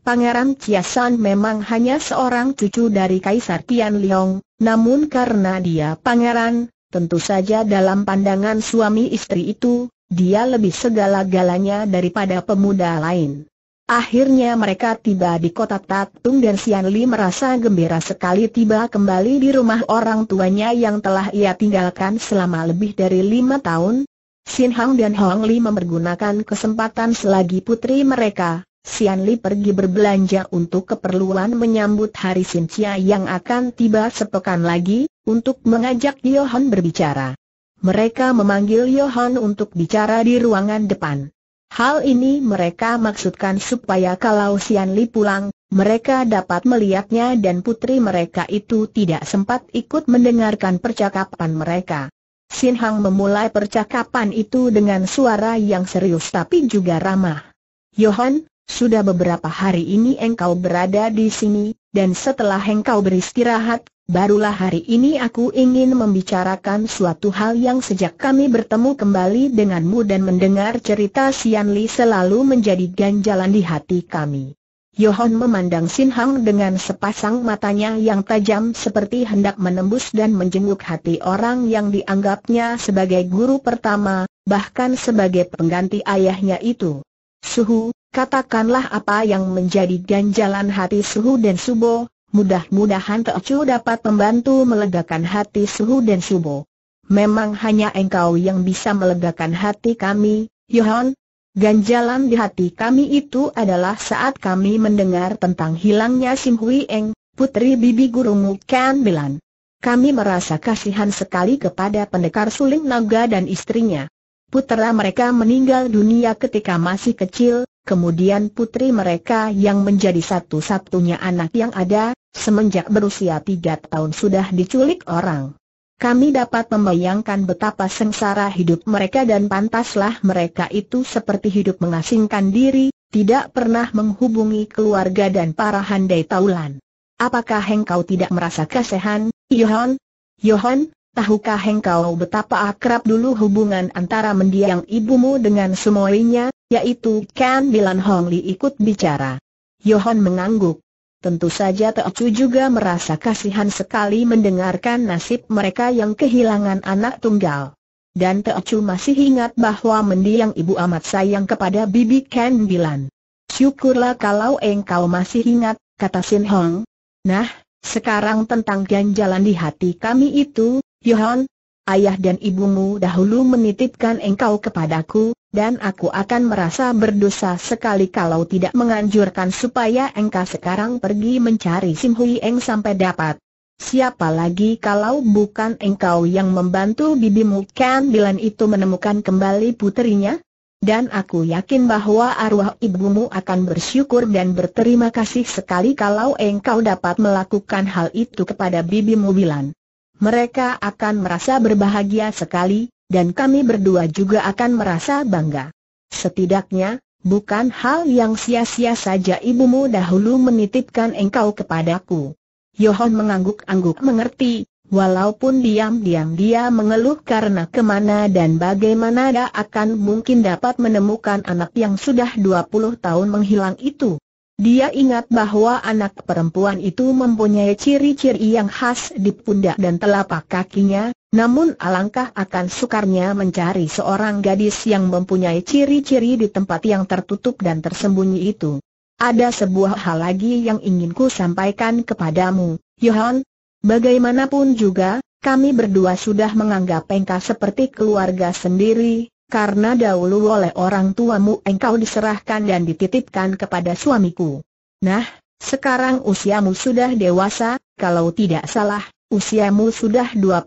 Pangeran Chiasan memang hanya seorang cucu dari Kaisar Tian Liong, namun karena dia pangeran, tentu saja dalam pandangan suami istri itu, dia lebih segala-galanya daripada pemuda lain. Akhirnya mereka tiba di kota Tatung dan Sian Li merasa gembira sekali tiba kembali di rumah orang tuanya yang telah ia tinggalkan selama lebih dari lima tahun. Sin Hang dan Hong Li mempergunakan kesempatan selagi putri mereka, Sianli Li pergi berbelanja untuk keperluan menyambut hari Sintia yang akan tiba sepekan lagi, untuk mengajak Yohan berbicara. Mereka memanggil Yohan untuk bicara di ruangan depan. Hal ini mereka maksudkan supaya kalau Sianli Li pulang, mereka dapat melihatnya dan putri mereka itu tidak sempat ikut mendengarkan percakapan mereka. Sin Hang memulai percakapan itu dengan suara yang serius tapi juga ramah. Yohan, sudah beberapa hari ini engkau berada di sini, dan setelah engkau beristirahat, barulah hari ini aku ingin membicarakan suatu hal yang sejak kami bertemu kembali denganmu dan mendengar cerita Sian Li selalu menjadi ganjalan di hati kami. Yohon memandang Sin Hang dengan sepasang matanya yang tajam seperti hendak menembus dan menjenguk hati orang yang dianggapnya sebagai guru pertama, bahkan sebagai pengganti ayahnya itu. Suhu, Katakanlah apa yang menjadi ganjalan hati Suhu dan Subo, mudah-mudahan Teocu dapat membantu melegakan hati Suhu dan Subo. Memang hanya engkau yang bisa melegakan hati kami, Yohan. Ganjalan di hati kami itu adalah saat kami mendengar tentang hilangnya Sim Hui Eng, putri bibi gurumu Kan Bilan. Kami merasa kasihan sekali kepada pendekar suling naga dan istrinya. Putera mereka meninggal dunia ketika masih kecil, kemudian putri mereka yang menjadi satu-satunya anak yang ada, semenjak berusia tiga tahun sudah diculik orang. Kami dapat membayangkan betapa sengsara hidup mereka dan pantaslah mereka itu seperti hidup mengasingkan diri, tidak pernah menghubungi keluarga dan para handai taulan. Apakah engkau tidak merasa kasihan, Yohan? Yohan, tahukah engkau betapa akrab dulu hubungan antara mendiang ibumu dengan semuanya, yaitu Ken Milan, Hong Li ikut bicara. Yohan mengangguk. Tentu saja Teocu juga merasa kasihan sekali mendengarkan nasib mereka yang kehilangan anak tunggal. Dan Teocu masih ingat bahwa mendiang ibu amat sayang kepada Bibi Ken Milan. Syukurlah kalau engkau masih ingat, kata Sin Hong. Nah, sekarang tentang ganjalan di hati kami itu, Yohan, ayah dan ibumu dahulu menitipkan engkau kepadaku, dan aku akan merasa berdosa sekali kalau tidak menganjurkan supaya engkau sekarang pergi mencari Sim Hui Eng sampai dapat. Siapa lagi kalau bukan engkau yang membantu bibimu Ken Bilan itu menemukan kembali puterinya? Dan aku yakin bahwa arwah ibumu akan bersyukur dan berterima kasih sekali kalau engkau dapat melakukan hal itu kepada bibimu Bilan mereka akan merasa berbahagia sekali, dan kami berdua juga akan merasa bangga. Setidaknya, bukan hal yang sia-sia saja ibumu dahulu menitipkan engkau kepadaku. Yohon mengangguk-angguk mengerti, walaupun diam-diam dia mengeluh karena kemana dan bagaimana dia akan mungkin dapat menemukan anak yang sudah 20 tahun menghilang itu. Dia ingat bahwa anak perempuan itu mempunyai ciri-ciri yang khas di pundak dan telapak kakinya, namun alangkah akan sukarnya mencari seorang gadis yang mempunyai ciri-ciri di tempat yang tertutup dan tersembunyi itu. Ada sebuah hal lagi yang ingin ku sampaikan kepadamu, Yohan. Bagaimanapun juga, kami berdua sudah menganggap Engkau seperti keluarga sendiri, karena dahulu oleh orang tuamu engkau diserahkan dan dititipkan kepada suamiku. Nah, sekarang usiamu sudah dewasa, kalau tidak salah, usiamu sudah 25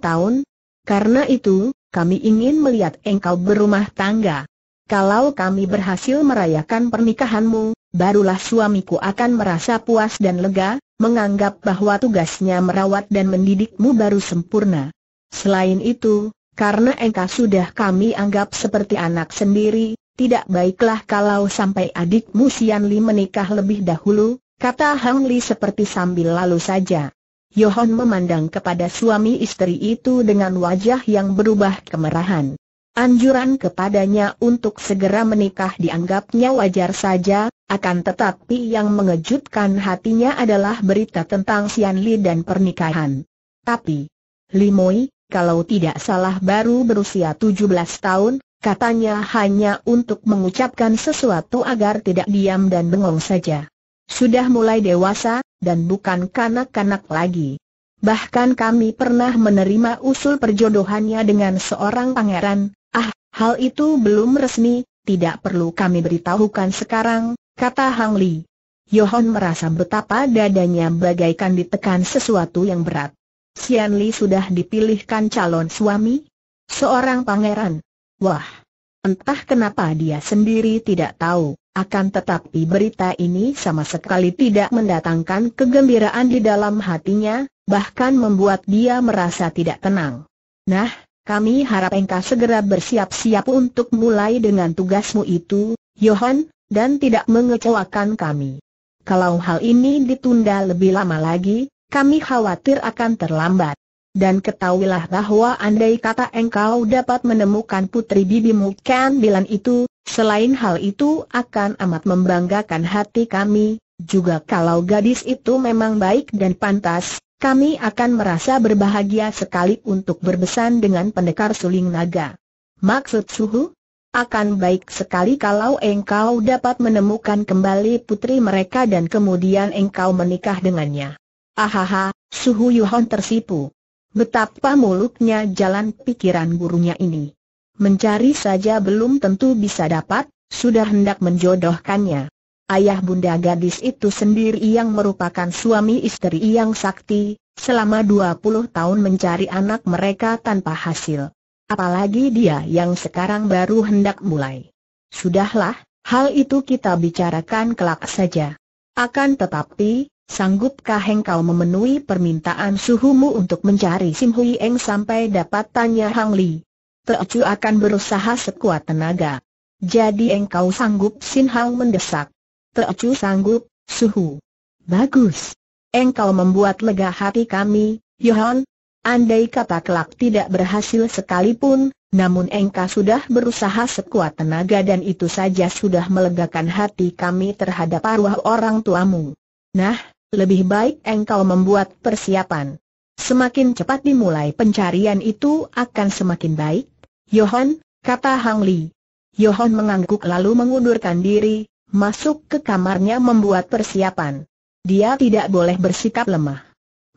tahun. Karena itu, kami ingin melihat engkau berumah tangga. Kalau kami berhasil merayakan pernikahanmu, barulah suamiku akan merasa puas dan lega, menganggap bahwa tugasnya merawat dan mendidikmu baru sempurna. Selain itu, karena engkau sudah kami anggap seperti anak sendiri, tidak baiklah kalau sampai adikmu Sian Li menikah lebih dahulu, kata Hang Li seperti sambil lalu saja. Yohon memandang kepada suami istri itu dengan wajah yang berubah kemerahan. Anjuran kepadanya untuk segera menikah dianggapnya wajar saja, akan tetapi yang mengejutkan hatinya adalah berita tentang Sian Li dan pernikahan. Tapi, Limoi, kalau tidak salah baru berusia 17 tahun, katanya hanya untuk mengucapkan sesuatu agar tidak diam dan bengong saja. Sudah mulai dewasa, dan bukan kanak-kanak lagi. Bahkan kami pernah menerima usul perjodohannya dengan seorang pangeran, ah, hal itu belum resmi, tidak perlu kami beritahukan sekarang, kata Hang Li. Yohon merasa betapa dadanya bagaikan ditekan sesuatu yang berat. Sian Li sudah dipilihkan calon suami? Seorang pangeran. Wah, entah kenapa dia sendiri tidak tahu, akan tetapi berita ini sama sekali tidak mendatangkan kegembiraan di dalam hatinya, bahkan membuat dia merasa tidak tenang. Nah, kami harap engkau segera bersiap-siap untuk mulai dengan tugasmu itu, Johan, dan tidak mengecewakan kami. Kalau hal ini ditunda lebih lama lagi, kami khawatir akan terlambat. Dan ketahuilah bahwa andai kata engkau dapat menemukan putri bibimu Ken Bilan itu, selain hal itu akan amat membanggakan hati kami, juga kalau gadis itu memang baik dan pantas, kami akan merasa berbahagia sekali untuk berbesan dengan pendekar suling naga. Maksud suhu? Akan baik sekali kalau engkau dapat menemukan kembali putri mereka dan kemudian engkau menikah dengannya. Ahaha, Suhu Yuhon tersipu. Betapa muluknya jalan pikiran gurunya ini. Mencari saja belum tentu bisa dapat, sudah hendak menjodohkannya. Ayah bunda gadis itu sendiri yang merupakan suami istri yang sakti, selama 20 tahun mencari anak mereka tanpa hasil. Apalagi dia yang sekarang baru hendak mulai. Sudahlah, hal itu kita bicarakan kelak saja. Akan tetapi, Sanggupkah engkau memenuhi permintaan suhumu untuk mencari Sim Hui Eng sampai dapat tanya Hang Li? Teocu akan berusaha sekuat tenaga. Jadi engkau sanggup Sin Hang mendesak. Teocu sanggup, suhu. Bagus. Engkau membuat lega hati kami, Yohan. Andai kata kelak tidak berhasil sekalipun, namun engkau sudah berusaha sekuat tenaga dan itu saja sudah melegakan hati kami terhadap arwah orang tuamu. Nah, lebih baik engkau membuat persiapan. Semakin cepat dimulai pencarian itu akan semakin baik. Yohan, kata Hang Li. Yohan mengangguk lalu mengundurkan diri, masuk ke kamarnya membuat persiapan. Dia tidak boleh bersikap lemah.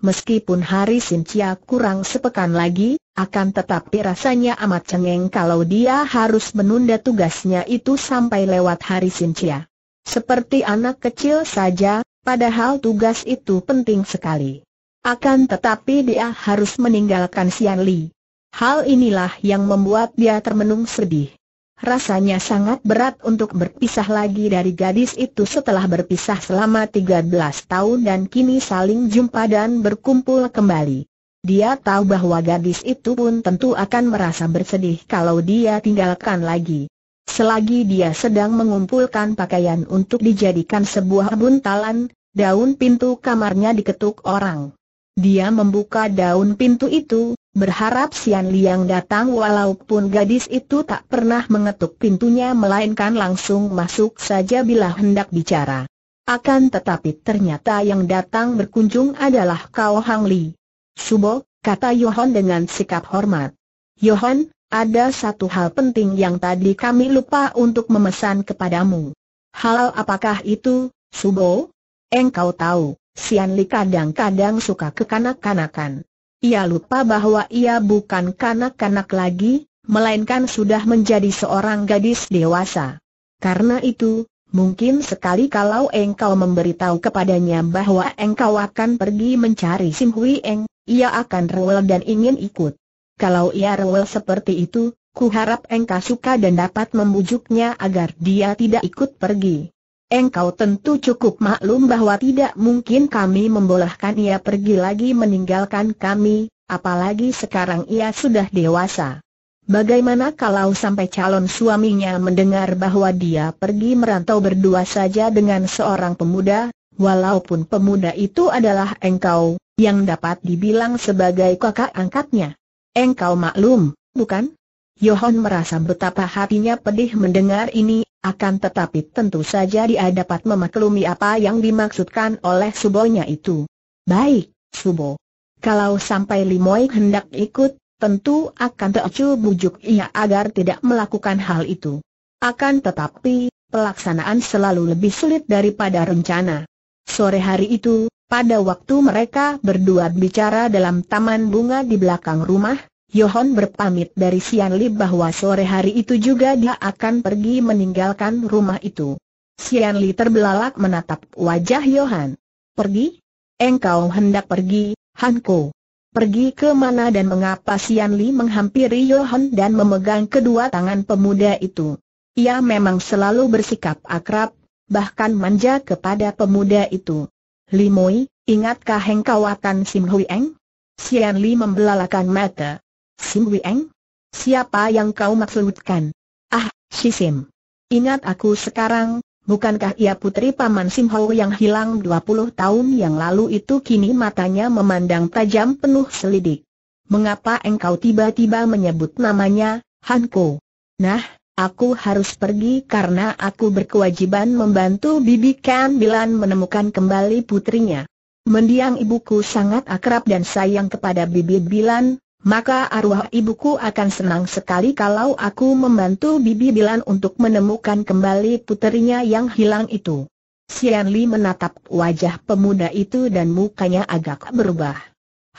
Meskipun hari Sintia kurang sepekan lagi, akan tetapi rasanya amat cengeng kalau dia harus menunda tugasnya itu sampai lewat hari Sintia. Seperti anak kecil saja, padahal tugas itu penting sekali. Akan tetapi dia harus meninggalkan Sian Li. Hal inilah yang membuat dia termenung sedih. Rasanya sangat berat untuk berpisah lagi dari gadis itu setelah berpisah selama 13 tahun dan kini saling jumpa dan berkumpul kembali. Dia tahu bahwa gadis itu pun tentu akan merasa bersedih kalau dia tinggalkan lagi. Selagi dia sedang mengumpulkan pakaian untuk dijadikan sebuah buntalan, Daun pintu kamarnya diketuk orang. Dia membuka daun pintu itu, berharap Sian Liang datang walaupun gadis itu tak pernah mengetuk pintunya melainkan langsung masuk saja bila hendak bicara. Akan tetapi ternyata yang datang berkunjung adalah kau Hang Li. Subo, kata Yohon dengan sikap hormat. Yohon, ada satu hal penting yang tadi kami lupa untuk memesan kepadamu. Hal apakah itu, Subo? Engkau tahu, Sian Li kadang-kadang suka kekanak-kanakan. Ia lupa bahwa ia bukan kanak-kanak lagi, melainkan sudah menjadi seorang gadis dewasa. Karena itu, mungkin sekali kalau engkau memberitahu kepadanya bahwa engkau akan pergi mencari Sim Hui Eng, ia akan rewel dan ingin ikut. Kalau ia rewel seperti itu, ku kuharap engkau suka dan dapat membujuknya agar dia tidak ikut pergi. Engkau tentu cukup maklum bahwa tidak mungkin kami membolehkan ia pergi lagi meninggalkan kami, apalagi sekarang ia sudah dewasa. Bagaimana kalau sampai calon suaminya mendengar bahwa dia pergi merantau berdua saja dengan seorang pemuda, walaupun pemuda itu adalah engkau, yang dapat dibilang sebagai kakak angkatnya. Engkau maklum, bukan? Yohon merasa betapa hatinya pedih mendengar ini, akan tetapi tentu saja dia dapat memaklumi apa yang dimaksudkan oleh Subonya itu. Baik, Subo. Kalau sampai Limoy hendak ikut, tentu akan Teocu bujuk ia agar tidak melakukan hal itu. Akan tetapi, pelaksanaan selalu lebih sulit daripada rencana. Sore hari itu, pada waktu mereka berdua bicara dalam taman bunga di belakang rumah, Yohon berpamit dari Sian Li bahwa sore hari itu juga dia akan pergi meninggalkan rumah itu. Sian Li terbelalak menatap wajah Yohan. Pergi? Engkau hendak pergi, Hanko. Pergi ke mana dan mengapa Sian Li menghampiri Yohan dan memegang kedua tangan pemuda itu? Ia memang selalu bersikap akrab, bahkan manja kepada pemuda itu. Limoi, ingatkah engkau akan Sim Hui Eng? Sian Li membelalakan mata. Sim Wieng? Siapa yang kau maksudkan? Ah, si Sim. Ingat aku sekarang, bukankah ia putri Paman Sim Hau yang hilang 20 tahun yang lalu itu kini matanya memandang tajam penuh selidik. Mengapa engkau tiba-tiba menyebut namanya, Ko? Nah, aku harus pergi karena aku berkewajiban membantu Bibi Kan Bilan menemukan kembali putrinya. Mendiang ibuku sangat akrab dan sayang kepada Bibi Bilan, maka arwah ibuku akan senang sekali kalau aku membantu Bibi Bilan untuk menemukan kembali puterinya yang hilang itu. Sian Li menatap wajah pemuda itu dan mukanya agak berubah.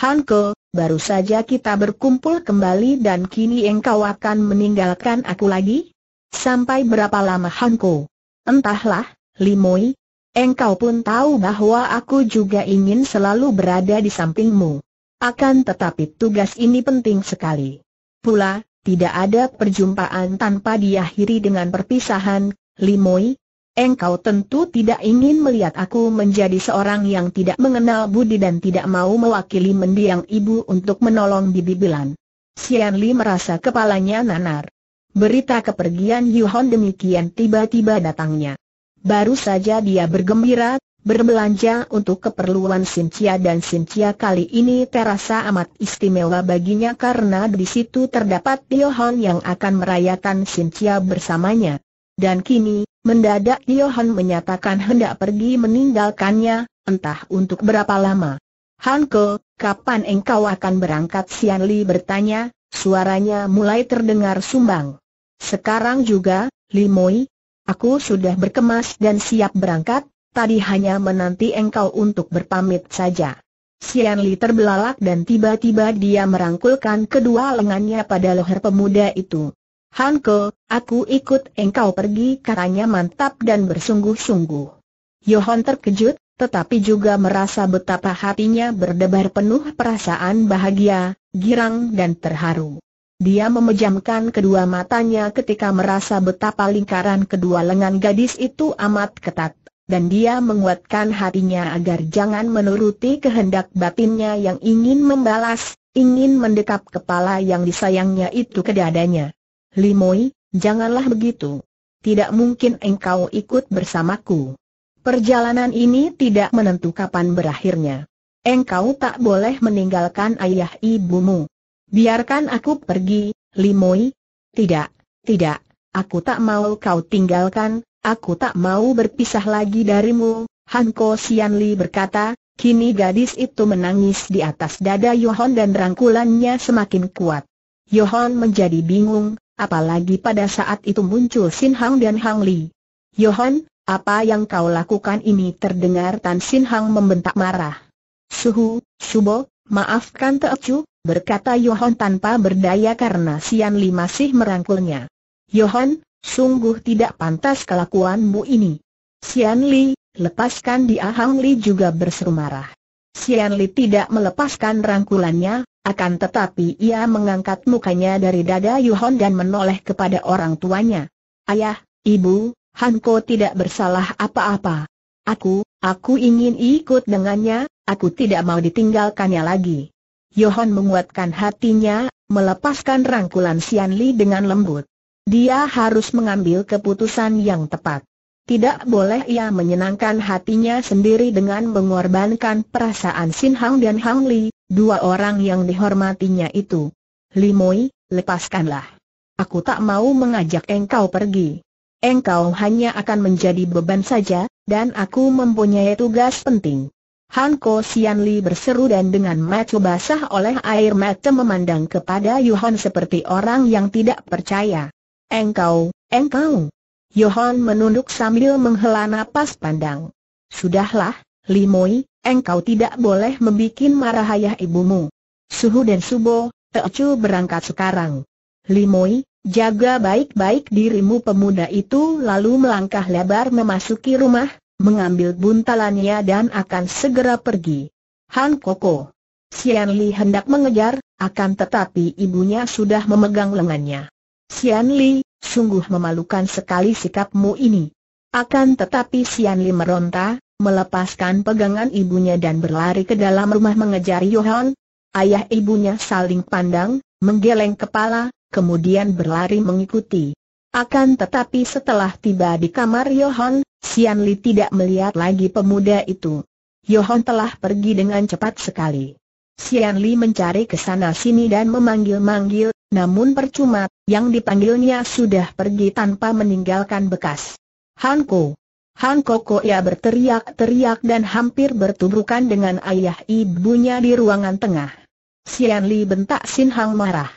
Han Hanko, baru saja kita berkumpul kembali dan kini engkau akan meninggalkan aku lagi? Sampai berapa lama Han Hanko? Entahlah, Limoi. Engkau pun tahu bahwa aku juga ingin selalu berada di sampingmu. Akan tetapi tugas ini penting sekali. Pula, tidak ada perjumpaan tanpa diakhiri dengan perpisahan, Limoi. Engkau tentu tidak ingin melihat aku menjadi seorang yang tidak mengenal budi dan tidak mau mewakili mendiang ibu untuk menolong bibi Bilan. Sian Li merasa kepalanya nanar. Berita kepergian Yuhon demikian tiba-tiba datangnya. Baru saja dia bergembira, Berbelanja untuk keperluan Sintia dan Sintia kali ini terasa amat istimewa baginya karena di situ terdapat Yohan yang akan merayakan Sintia bersamanya. Dan kini, mendadak Yohan menyatakan hendak pergi meninggalkannya, entah untuk berapa lama. Hanko, kapan engkau akan berangkat? Sian Li bertanya, suaranya mulai terdengar sumbang. Sekarang juga, Limoi, aku sudah berkemas dan siap berangkat, tadi hanya menanti engkau untuk berpamit saja. Sian Li terbelalak dan tiba-tiba dia merangkulkan kedua lengannya pada leher pemuda itu. Hanko, aku ikut engkau pergi katanya mantap dan bersungguh-sungguh. Yohan terkejut, tetapi juga merasa betapa hatinya berdebar penuh perasaan bahagia, girang dan terharu. Dia memejamkan kedua matanya ketika merasa betapa lingkaran kedua lengan gadis itu amat ketat dan dia menguatkan hatinya agar jangan menuruti kehendak batinnya yang ingin membalas, ingin mendekap kepala yang disayangnya itu ke dadanya. Limoi, janganlah begitu. Tidak mungkin engkau ikut bersamaku. Perjalanan ini tidak menentu kapan berakhirnya. Engkau tak boleh meninggalkan ayah ibumu. Biarkan aku pergi, Limoi. Tidak, tidak, aku tak mau kau tinggalkan, Aku tak mau berpisah lagi darimu, Han Ko Sian Li berkata, kini gadis itu menangis di atas dada Yohon dan rangkulannya semakin kuat. Yohon menjadi bingung, apalagi pada saat itu muncul Sin Hang dan Hang Li. Yohon, apa yang kau lakukan ini terdengar Tan Sin Hang membentak marah. Suhu, Subo, maafkan Teocu, berkata Yohon tanpa berdaya karena Sian Li masih merangkulnya. Yohon, Sungguh tidak pantas kelakuanmu ini. Xian Li, lepaskan dia Hang Li juga berseru marah. Xian Li tidak melepaskan rangkulannya, akan tetapi ia mengangkat mukanya dari dada Yuhon dan menoleh kepada orang tuanya. Ayah, ibu, Hanko tidak bersalah apa-apa. Aku, aku ingin ikut dengannya, aku tidak mau ditinggalkannya lagi. Yohon menguatkan hatinya, melepaskan rangkulan Xian Li dengan lembut. Dia harus mengambil keputusan yang tepat. Tidak boleh ia menyenangkan hatinya sendiri dengan mengorbankan perasaan Sin Hang dan Hang Li, dua orang yang dihormatinya itu. Li Moi, lepaskanlah. Aku tak mau mengajak engkau pergi. Engkau hanya akan menjadi beban saja, dan aku mempunyai tugas penting. Han Ko Sian Li berseru dan dengan mata basah oleh air mata memandang kepada Yuhan seperti orang yang tidak percaya. Engkau, engkau. Johan menunduk sambil menghela napas pandang. Sudahlah, Limoi, engkau tidak boleh membuat marah ayah ibumu. Suhu dan Subo, Teocu berangkat sekarang. Limoi, jaga baik-baik dirimu pemuda itu lalu melangkah lebar memasuki rumah, mengambil buntalannya dan akan segera pergi. Han Koko. Sian Li hendak mengejar, akan tetapi ibunya sudah memegang lengannya. Sian Li, sungguh memalukan sekali sikapmu ini. Akan tetapi Sian Li meronta, melepaskan pegangan ibunya dan berlari ke dalam rumah mengejar Yohan. Ayah ibunya saling pandang, menggeleng kepala, kemudian berlari mengikuti. Akan tetapi setelah tiba di kamar Yohan, Sian Li tidak melihat lagi pemuda itu. Yohan telah pergi dengan cepat sekali. Sian Li mencari ke sana sini dan memanggil-manggil, namun percuma, yang dipanggilnya sudah pergi tanpa meninggalkan bekas. Hanko. Han Koko ia berteriak-teriak dan hampir bertubrukan dengan ayah ibunya di ruangan tengah. Sian Li bentak Sin Hang marah.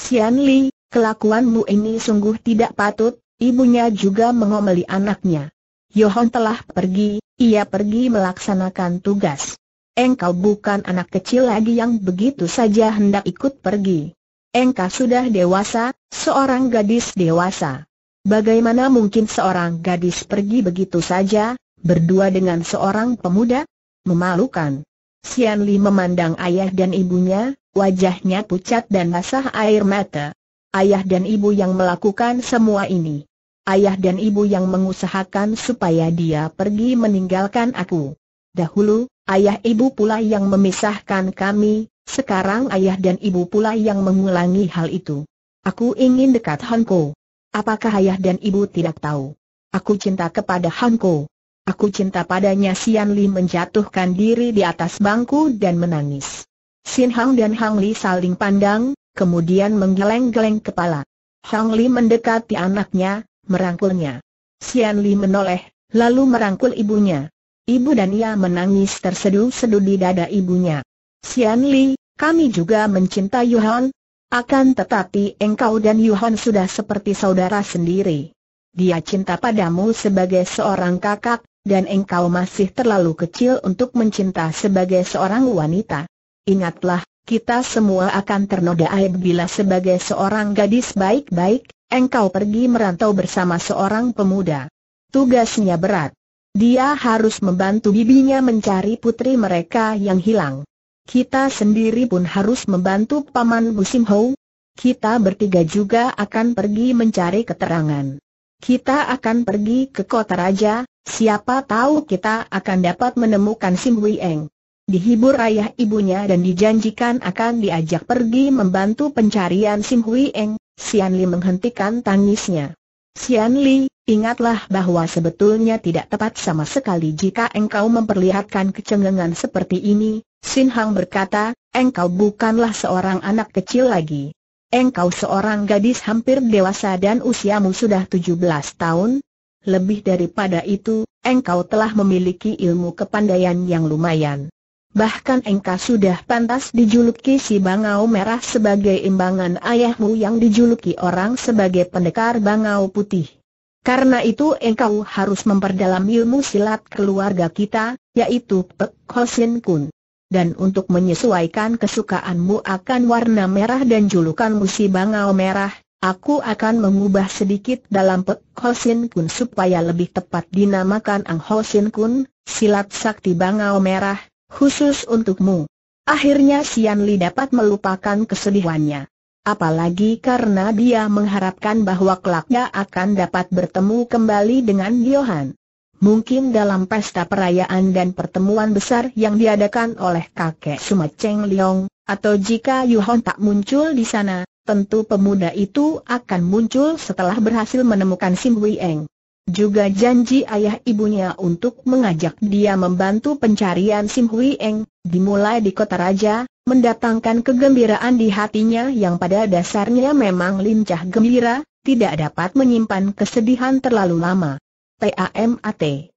Sian Li, kelakuanmu ini sungguh tidak patut, ibunya juga mengomeli anaknya. Yohon telah pergi, ia pergi melaksanakan tugas. Engkau bukan anak kecil lagi yang begitu saja hendak ikut pergi engkau sudah dewasa, seorang gadis dewasa. Bagaimana mungkin seorang gadis pergi begitu saja, berdua dengan seorang pemuda? Memalukan. Sian Li memandang ayah dan ibunya, wajahnya pucat dan basah air mata. Ayah dan ibu yang melakukan semua ini. Ayah dan ibu yang mengusahakan supaya dia pergi meninggalkan aku. Dahulu, ayah ibu pula yang memisahkan kami, sekarang ayah dan ibu pula yang mengulangi hal itu. Aku ingin dekat Hanko. Apakah ayah dan ibu tidak tahu? Aku cinta kepada Hanko. Aku cinta padanya Sian Li menjatuhkan diri di atas bangku dan menangis. Sin Hang dan Hang Li saling pandang, kemudian menggeleng-geleng kepala. Hang Li mendekati anaknya, merangkulnya. Sian Li menoleh, lalu merangkul ibunya. Ibu dan ia menangis terseduh-seduh di dada ibunya. Xian Li, kami juga mencintai Yuhan. Akan tetapi engkau dan Yuhan sudah seperti saudara sendiri. Dia cinta padamu sebagai seorang kakak, dan engkau masih terlalu kecil untuk mencinta sebagai seorang wanita. Ingatlah, kita semua akan ternoda aib bila sebagai seorang gadis baik-baik, engkau pergi merantau bersama seorang pemuda. Tugasnya berat. Dia harus membantu bibinya mencari putri mereka yang hilang. Kita sendiri pun harus membantu Paman Busim Hou. Kita bertiga juga akan pergi mencari keterangan. Kita akan pergi ke kota raja, siapa tahu kita akan dapat menemukan Sim Eng. Dihibur ayah ibunya dan dijanjikan akan diajak pergi membantu pencarian Sim Hui Eng. Sian Li menghentikan tangisnya. Sian Li, ingatlah bahwa sebetulnya tidak tepat sama sekali jika engkau memperlihatkan kecengengan seperti ini, Sin Hang berkata, engkau bukanlah seorang anak kecil lagi. Engkau seorang gadis hampir dewasa dan usiamu sudah 17 tahun. Lebih daripada itu, engkau telah memiliki ilmu kepandaian yang lumayan. Bahkan engkau sudah pantas dijuluki si Bangau Merah sebagai imbangan ayahmu yang dijuluki orang sebagai pendekar Bangau Putih. Karena itu engkau harus memperdalam ilmu silat keluarga kita, yaitu Pek Hosin Kun dan untuk menyesuaikan kesukaanmu akan warna merah dan julukan si Bangau Merah, aku akan mengubah sedikit dalam Pek Hosin Kun supaya lebih tepat dinamakan Ang Hosin Kun, silat sakti Bangau Merah, khusus untukmu. Akhirnya Sian Li dapat melupakan kesedihannya. Apalagi karena dia mengharapkan bahwa kelaknya akan dapat bertemu kembali dengan Johan. Mungkin dalam pesta perayaan dan pertemuan besar yang diadakan oleh kakek Cheng Liong, atau jika Yuhon tak muncul di sana, tentu pemuda itu akan muncul setelah berhasil menemukan Sim Hui Eng. Juga janji ayah ibunya untuk mengajak dia membantu pencarian Sim Hui Eng, dimulai di kota raja, mendatangkan kegembiraan di hatinya yang pada dasarnya memang lincah gembira, tidak dapat menyimpan kesedihan terlalu lama. TAMAT.